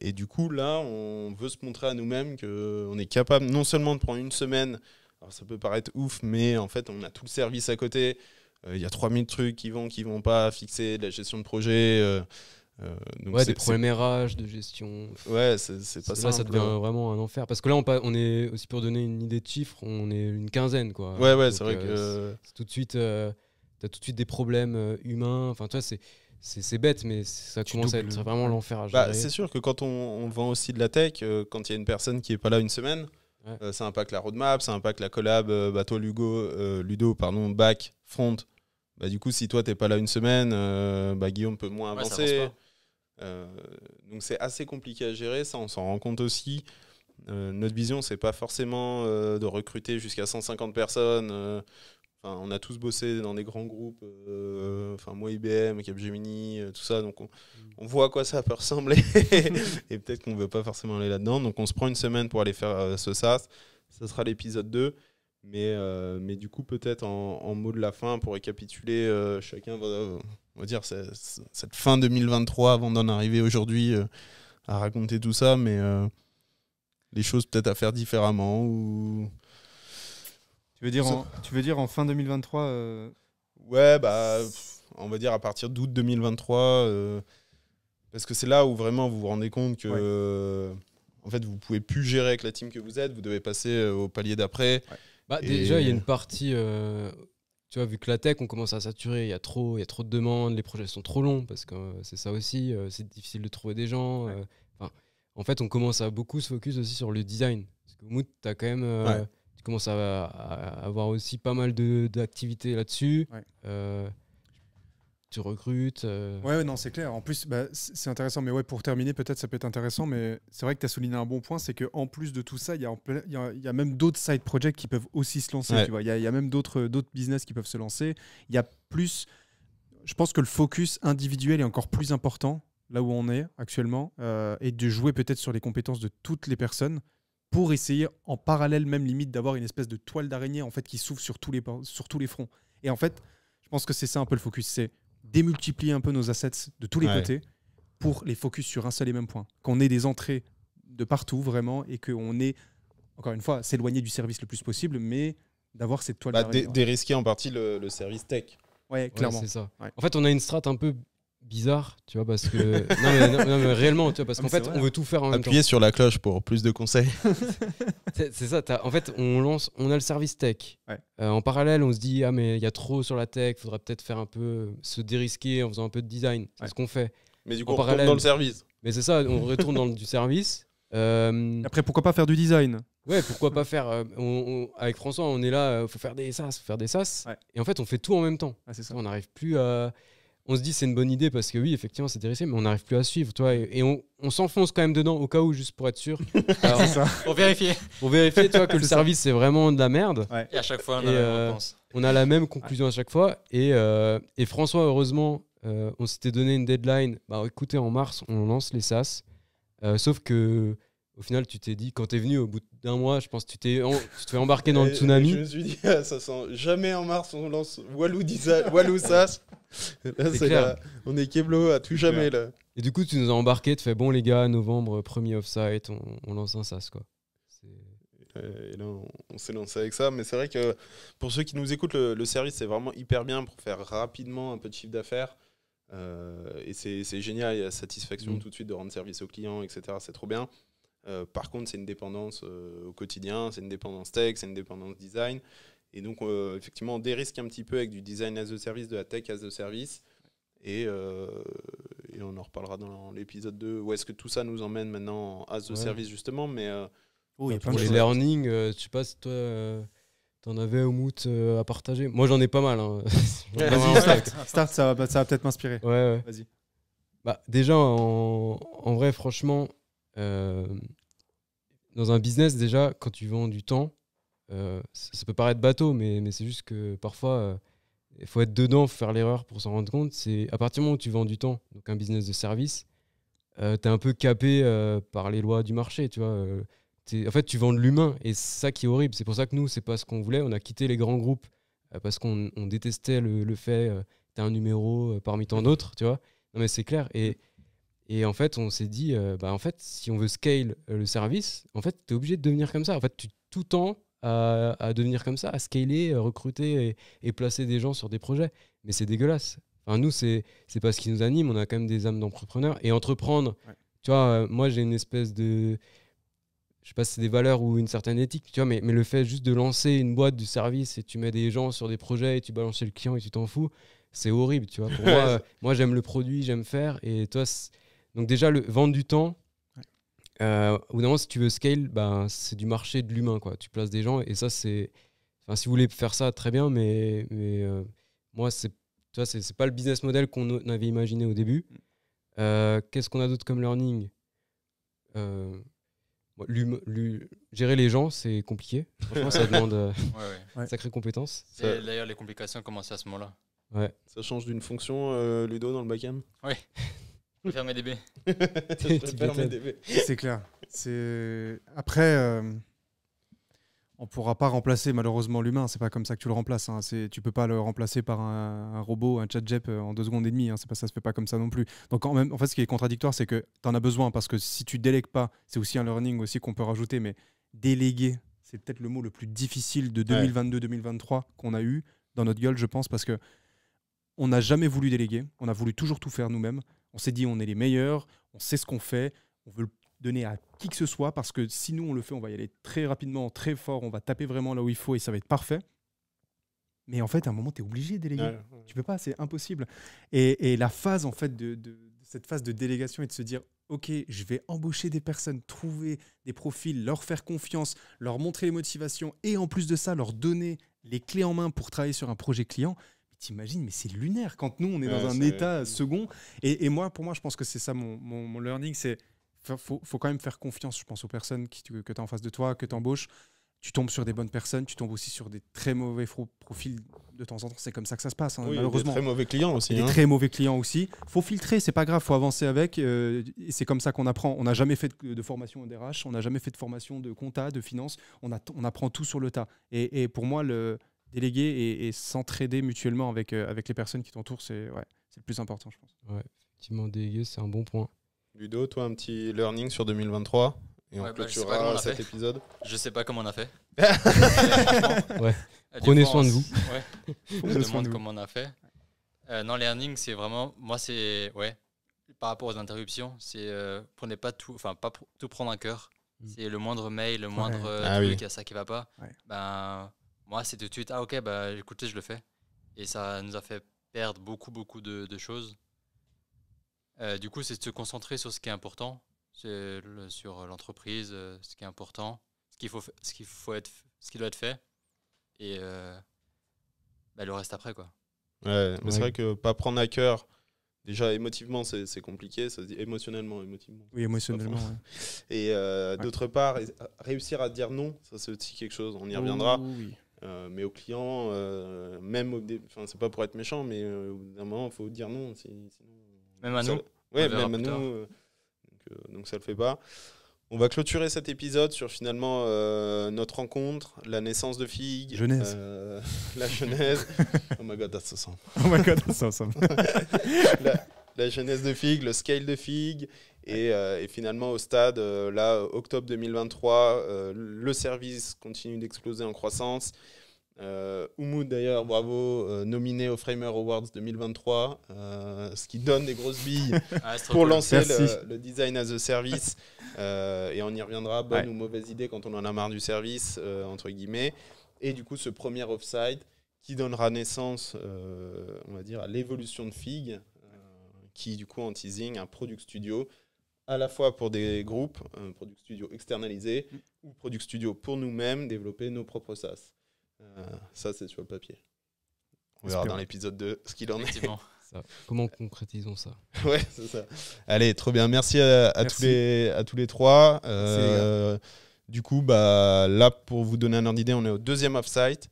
et du coup, là, on veut se montrer à nous-mêmes qu'on est capable non seulement de prendre une semaine ça peut paraître ouf, mais en fait, on a tout le service à côté. Euh, il y a 3000 trucs qui vont, qui vont pas, fixer la gestion de projet. Euh, euh, des problèmes RH, de gestion. Ouais, c'est pas ça. Ça hein. devient vraiment un enfer. Parce que là, on, on, est aussi pour donner une idée de chiffres, on est une quinzaine. Quoi. Ouais, ouais, c'est vrai que. Tout de suite, t'as tout de suite des problèmes humains. Enfin, toi, c'est c'est bête, mais ça commence à être vraiment l'enfer. Bah, c'est sûr que quand on, vend aussi de la tech, quand il y a une personne qui n'est pas là une semaine, euh, ça impacte la roadmap, ça impacte la collab. Euh, bah, toi, Lugo, euh, Ludo, pardon, back, front. Bah, du coup, si toi, t'es pas là une semaine, bah, Guillaume peut moins avancer. donc, c'est assez compliqué à gérer. Ça, on s'en rend compte aussi. notre vision, c'est pas forcément de recruter jusqu'à 150 personnes on a tous bossé dans des grands groupes, euh, enfin moi IBM, Capgemini, euh, tout ça, donc mm. on, voit à quoi ça peut ressembler [LAUGHS] et peut-être qu'on ne veut pas forcément aller là-dedans. Donc on se prend une semaine pour aller faire euh, ce SAS, ça sera l'épisode 2, mais, mais du coup peut-être en, mot de la fin pour récapituler chacun, va, on va dire cette fin 2023 avant d'en arriver aujourd'hui à raconter tout ça, mais les choses peut-être à faire différemment ou... Tu veux dire, en, tu veux dire en fin 2023 euh, Ouais, bah, on va dire à partir d'août 2023. Euh, parce que c'est là où vraiment vous vous rendez compte que. vous ne en fait, vous pouvez plus gérer avec la team que vous êtes, vous devez passer euh, au palier d'après. Bah, déjà, il y a une partie, tu vois, vu que la tech, on commence à saturer, il y, a trop, il y a trop de demandes, les projets sont trop longs, parce que c'est ça aussi, c'est difficile de trouver des gens. en fait, on commence à beaucoup se focus aussi sur le design. Parce que Mood, tu as quand même commence à, à, avoir aussi pas mal d'activités là-dessus. Euh, tu recrutes. Euh. Ouais, non, c'est clair. En plus, bah, c'est intéressant. Mais ouais, pour terminer, peut-être ça peut être intéressant. Mais c'est vrai que tu as souligné un bon point c'est qu'en plus de tout ça, il y, y, a même d'autres side projects qui peuvent aussi se lancer. Il y, y, a même d'autres business qui peuvent se lancer. Il y a plus. Je pense que le focus individuel est encore plus important là où on est actuellement euh, et de jouer peut-être sur les compétences de toutes les personnes pour essayer en parallèle même limite d'avoir une espèce de toile d'araignée en fait qui s'ouvre sur tous les sur tous les fronts. Et en fait, je pense que c'est ça un peu le focus, c'est démultiplier un peu nos assets de tous les côtés pour les focus sur un seul et même point. Qu'on ait des entrées de partout vraiment et qu'on ait encore une fois s'éloigner du service le plus possible, mais d'avoir cette toile bah, d'araignée. Dérisquer en partie le, service tech. Ouais, clairement. En fait, on a une strate un peu bizarre, tu vois, parce que. [LAUGHS] non, mais, réellement, tu vois, parce ah, qu'en fait, on veut tout faire en même temps. Appuyez sur la cloche pour plus de conseils. [LAUGHS] c'est ça, en fait, on lance, on a le service tech. Euh, en parallèle, on se dit, ah, mais il y a trop sur la tech, faudra peut-être faire un peu, se dérisquer en faisant un peu de design. C'est ce qu'on fait. Mais du coup, on retourne dans le service. Mais c'est ça, on retourne dans le, du service. Euh, Après, pourquoi pas faire du design Ouais, pourquoi pas faire. Euh, avec François, on est là, il faut faire des SAS, faut faire des SAS. Et en fait, on fait tout en même temps. Ah, on n'arrive plus à on se dit c'est une bonne idée parce que oui, effectivement, c'est intéressant mais on n'arrive plus à suivre, toi. Et, on, s'enfonce quand même dedans au cas où, juste pour être sûr. Pour [LAUGHS] vérifier. Pour vérifier, que [LAUGHS] le service, c'est vraiment de la merde. Et à chaque fois, on a, euh, on a la même conclusion à chaque fois. Et, euh, et François, heureusement, euh, on s'était donné une deadline. Bah, écoutez, en mars, on lance les SAS. sauf que au final, tu t'es dit, quand t'es venu au bout d'un mois, je pense que tu t'es tu te fais embarquer dans le tsunami. Je me suis dit, ah, ça sent jamais en mars, on lance Walou, Disa, Walou Sas. [LAUGHS] Là, c'est là, on est Keblo à tout jamais. Là. Et du coup, tu nous as embarqué, tu fais, bon les gars, novembre, premier off on, on, lance un Sas. Quoi. Et là, on, s'est lancé avec ça. Mais c'est vrai que pour ceux qui nous écoutent, le, service, c'est vraiment hyper bien pour faire rapidement un peu de chiffre d'affaires. Euh, et c'est génial, il y a satisfaction mm. tout de suite de rendre service aux clients, etc. C'est trop bien. Euh, par contre, c'est une dépendance euh, au quotidien, c'est une dépendance tech, c'est une dépendance design. Et donc, euh, effectivement, on dérisque un petit peu avec du design as a service, de la tech as a service. Et, on en reparlera dans l'épisode 2 où est-ce que tout ça nous emmène maintenant as a service justement mais pour oh, y a les learning je sais pas si toi en avais au mout à partager moi j'en ai pas mal hein. [LAUGHS] vas-y start, ça va, peut-être m'inspirer ouais, ouais. vas-y bah, déjà en, en, vrai franchement euh, dans un business, déjà, quand tu vends du temps, euh, ça, peut paraître bateau, mais, mais c'est juste que parfois, euh, il faut être dedans, faire l'erreur pour s'en rendre compte. C'est à partir du moment où tu vends du temps, donc un business de service, tu es un peu capé par les lois du marché, tu vois. en fait, tu vends de l'humain et c'est ça qui est horrible. C'est pour ça que nous, c'est pas ce qu'on voulait. On a quitté les grands groupes parce qu'on détestait le, fait tu un numéro parmi tant d'autres, tu vois. Non, mais c'est clair. Et et en fait, on s'est dit, euh, bah, en fait, si on veut scale euh, le service, en fait, tu es obligé de devenir comme ça. En fait, tu tout temps à, devenir comme ça, à scaler, euh, recruter et, placer des gens sur des projets. Mais c'est dégueulasse. Enfin, nous, c'est c'est pas ce qui nous anime. On a quand même des âmes d'entrepreneurs et entreprendre. Tu vois, moi, j'ai une espèce de je sais pas si c'est des valeurs ou une certaine éthique, tu vois, mais, mais le fait juste de lancer une boîte du service et tu mets des gens sur des projets et tu balances le client et tu t'en fous, c'est horrible, tu vois. Pour [LAUGHS] moi, moi j'aime le produit, j'aime faire, et toi, donc déjà, le vendre du temps, euh, au moment, si tu veux scale, bah, c'est du marché de l'humain. quoi. Tu places des gens et ça, c'est. si vous voulez faire ça, très bien, mais, euh, moi, c'est c'est pas le business model qu'on avait imaginé au début. Mm. Euh, qu'est-ce qu'on a d'autre comme learning euh, Gérer les gens, c'est compliqué. Franchement, ça demande [LAUGHS] ouais, ouais. sacrée compétence. D'ailleurs, les complications commencent à ce moment-là. Ça change d'une fonction, Ludo, dans le back-end Oui. [LAUGHS] [LAUGHS] fermer DB. C'est clair. C'est après. Euh, on pourra pas remplacer malheureusement l'humain, c'est pas comme ça que tu le remplaces. Hein. C'est, tu peux pas le remplacer par un, robot, un chat JEP euh, en deux secondes et demie. Hein. C'est pas ça, se fait pas comme ça non plus. Donc en, même, en fait, ce qui est contradictoire, c'est que tu en as besoin parce que si tu délègues pas, c'est aussi un learning aussi qu'on peut rajouter, mais déléguer, c'est peut-être le mot le plus difficile de 2022-2023 qu'on a eu dans notre gueule, je pense, parce que on n'a jamais voulu déléguer, on a voulu toujours tout faire nous-mêmes. On s'est dit, on est les meilleurs, on sait ce qu'on fait, on veut le donner à qui que ce soit, parce que si nous on le fait, on va y aller très rapidement, très fort, on va taper vraiment là où il faut et ça va être parfait. Mais en fait, à un moment, tu es obligé de déléguer. Tu peux pas, c'est impossible. Et, la phase, en fait, de, de, cette phase de délégation et de se dire, OK, je vais embaucher des personnes, trouver des profils, leur faire confiance, leur montrer les motivations et en plus de ça, leur donner les clés en main pour travailler sur un projet client, T'imagines, mais c'est lunaire quand nous, on est dans un état second. Et, moi, pour moi, je pense que c'est ça mon, mon, learning, c'est faut, faut quand même faire confiance, je pense, aux personnes qui, que tu as en face de toi, que tu embauches. Tu tombes sur des bonnes personnes, tu tombes aussi sur des très mauvais profils de temps en temps. C'est comme ça que ça se passe, hein, malheureusement. Des très mauvais clients aussi. Des hein. très mauvais clients aussi. Faut filtrer, c'est pas grave, faut avancer avec. Euh, c'est comme ça qu'on apprend. On n'a jamais fait de, formation en DRH, on n'a jamais fait de formation de compta, de finance. On, a, on apprend tout sur le tas. Et, et pour moi, le, déléguer et, s'entraider mutuellement avec, euh, avec les personnes qui t'entourent, c'est ouais, le plus important, je pense. Ouais, effectivement, déléguer, c'est un bon point. Ludo, toi, un petit learning sur 2023 et on bah, clôturera cet épisode. [LAUGHS] Je sais pas comment on a fait. [LAUGHS] Prenez soin de vous. Ouais. On [LAUGHS] demande comment on a fait. Euh, non, learning, c'est vraiment. Moi, c'est. Ouais. Par rapport aux interruptions, c'est. Euh, prenez pas tout. Enfin, pas tout prendre à cœur. Mm. C'est le moindre mail, le moindre ah truc, il y a ça qui va pas. Ben, moi, c'est tout de suite, ah ok, bah, écoutez, je le fais. Et ça nous a fait perdre beaucoup, beaucoup de, choses. Euh, du coup, c'est de se concentrer sur ce qui est important, sur l'entreprise, euh, ce qui est important, ce qu'il faut, ce qu'il faut être, ce qui doit être fait, et euh, bah, le reste après, quoi. Ouais, mais c'est vrai que pas prendre à cœur, déjà émotivement, c'est compliqué, ça se dit émotionnellement, Oui, émotionnellement. Et d'autre part, réussir à dire non, ça c'est aussi quelque chose, on y oh, reviendra. oui. Euh, mais aux clients, euh, même au enfin, c'est pas pour être méchant, mais euh, au d'un moment, il faut dire non. Euh, même à nous oui même à nous. Donc, donc, ça le fait pas. On va clôturer cet épisode sur finalement notre rencontre, la naissance de figues Genèse. [LAUGHS] la Genèse. [LAUGHS] oh my god, that's awesome. Oh my god, that's awesome. [LAUGHS] la, la jeunesse de fig le scale de fig Et, euh, finalement, au stade, euh, là, octobre 2023, euh, le service continue d'exploser en croissance. Umoud, d'ailleurs, bravo, nominé au Framer Awards 2023, ce qui donne des grosses billes [LAUGHS] ah, pour lancer le, design as a service. et on y reviendra, bonne ou mauvaise idée, quand on en a marre du service, entre guillemets. Et du coup, ce premier offside qui donnera naissance, on va dire, à l'évolution de Fig, qui du coup en teasing un product studio à la fois pour des groupes, un product studio externalisé mm. ou product studio pour nous-mêmes, développer nos propres SaaS. Euh, ça, c'est sur le papier. On verra dans l'épisode 2 ce qu'il en est. [LAUGHS] Comment concrétisons ça Ouais, c'est ça. Allez, trop bien. Merci euh, à, tous, les, trois. Euh, du coup, bah, là, pour vous donner un ordre d'idée, on est au deuxième off-site.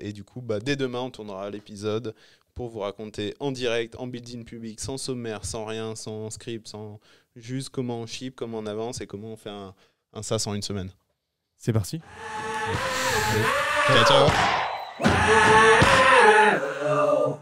et du coup, bah, dès demain, on tournera l'épisode pour vous raconter en direct, en building public, sans sommaire, sans rien, sans script, sans juste comment on ship, comment on avance et comment on fait un, sas en une semaine. C'est parti. ciao.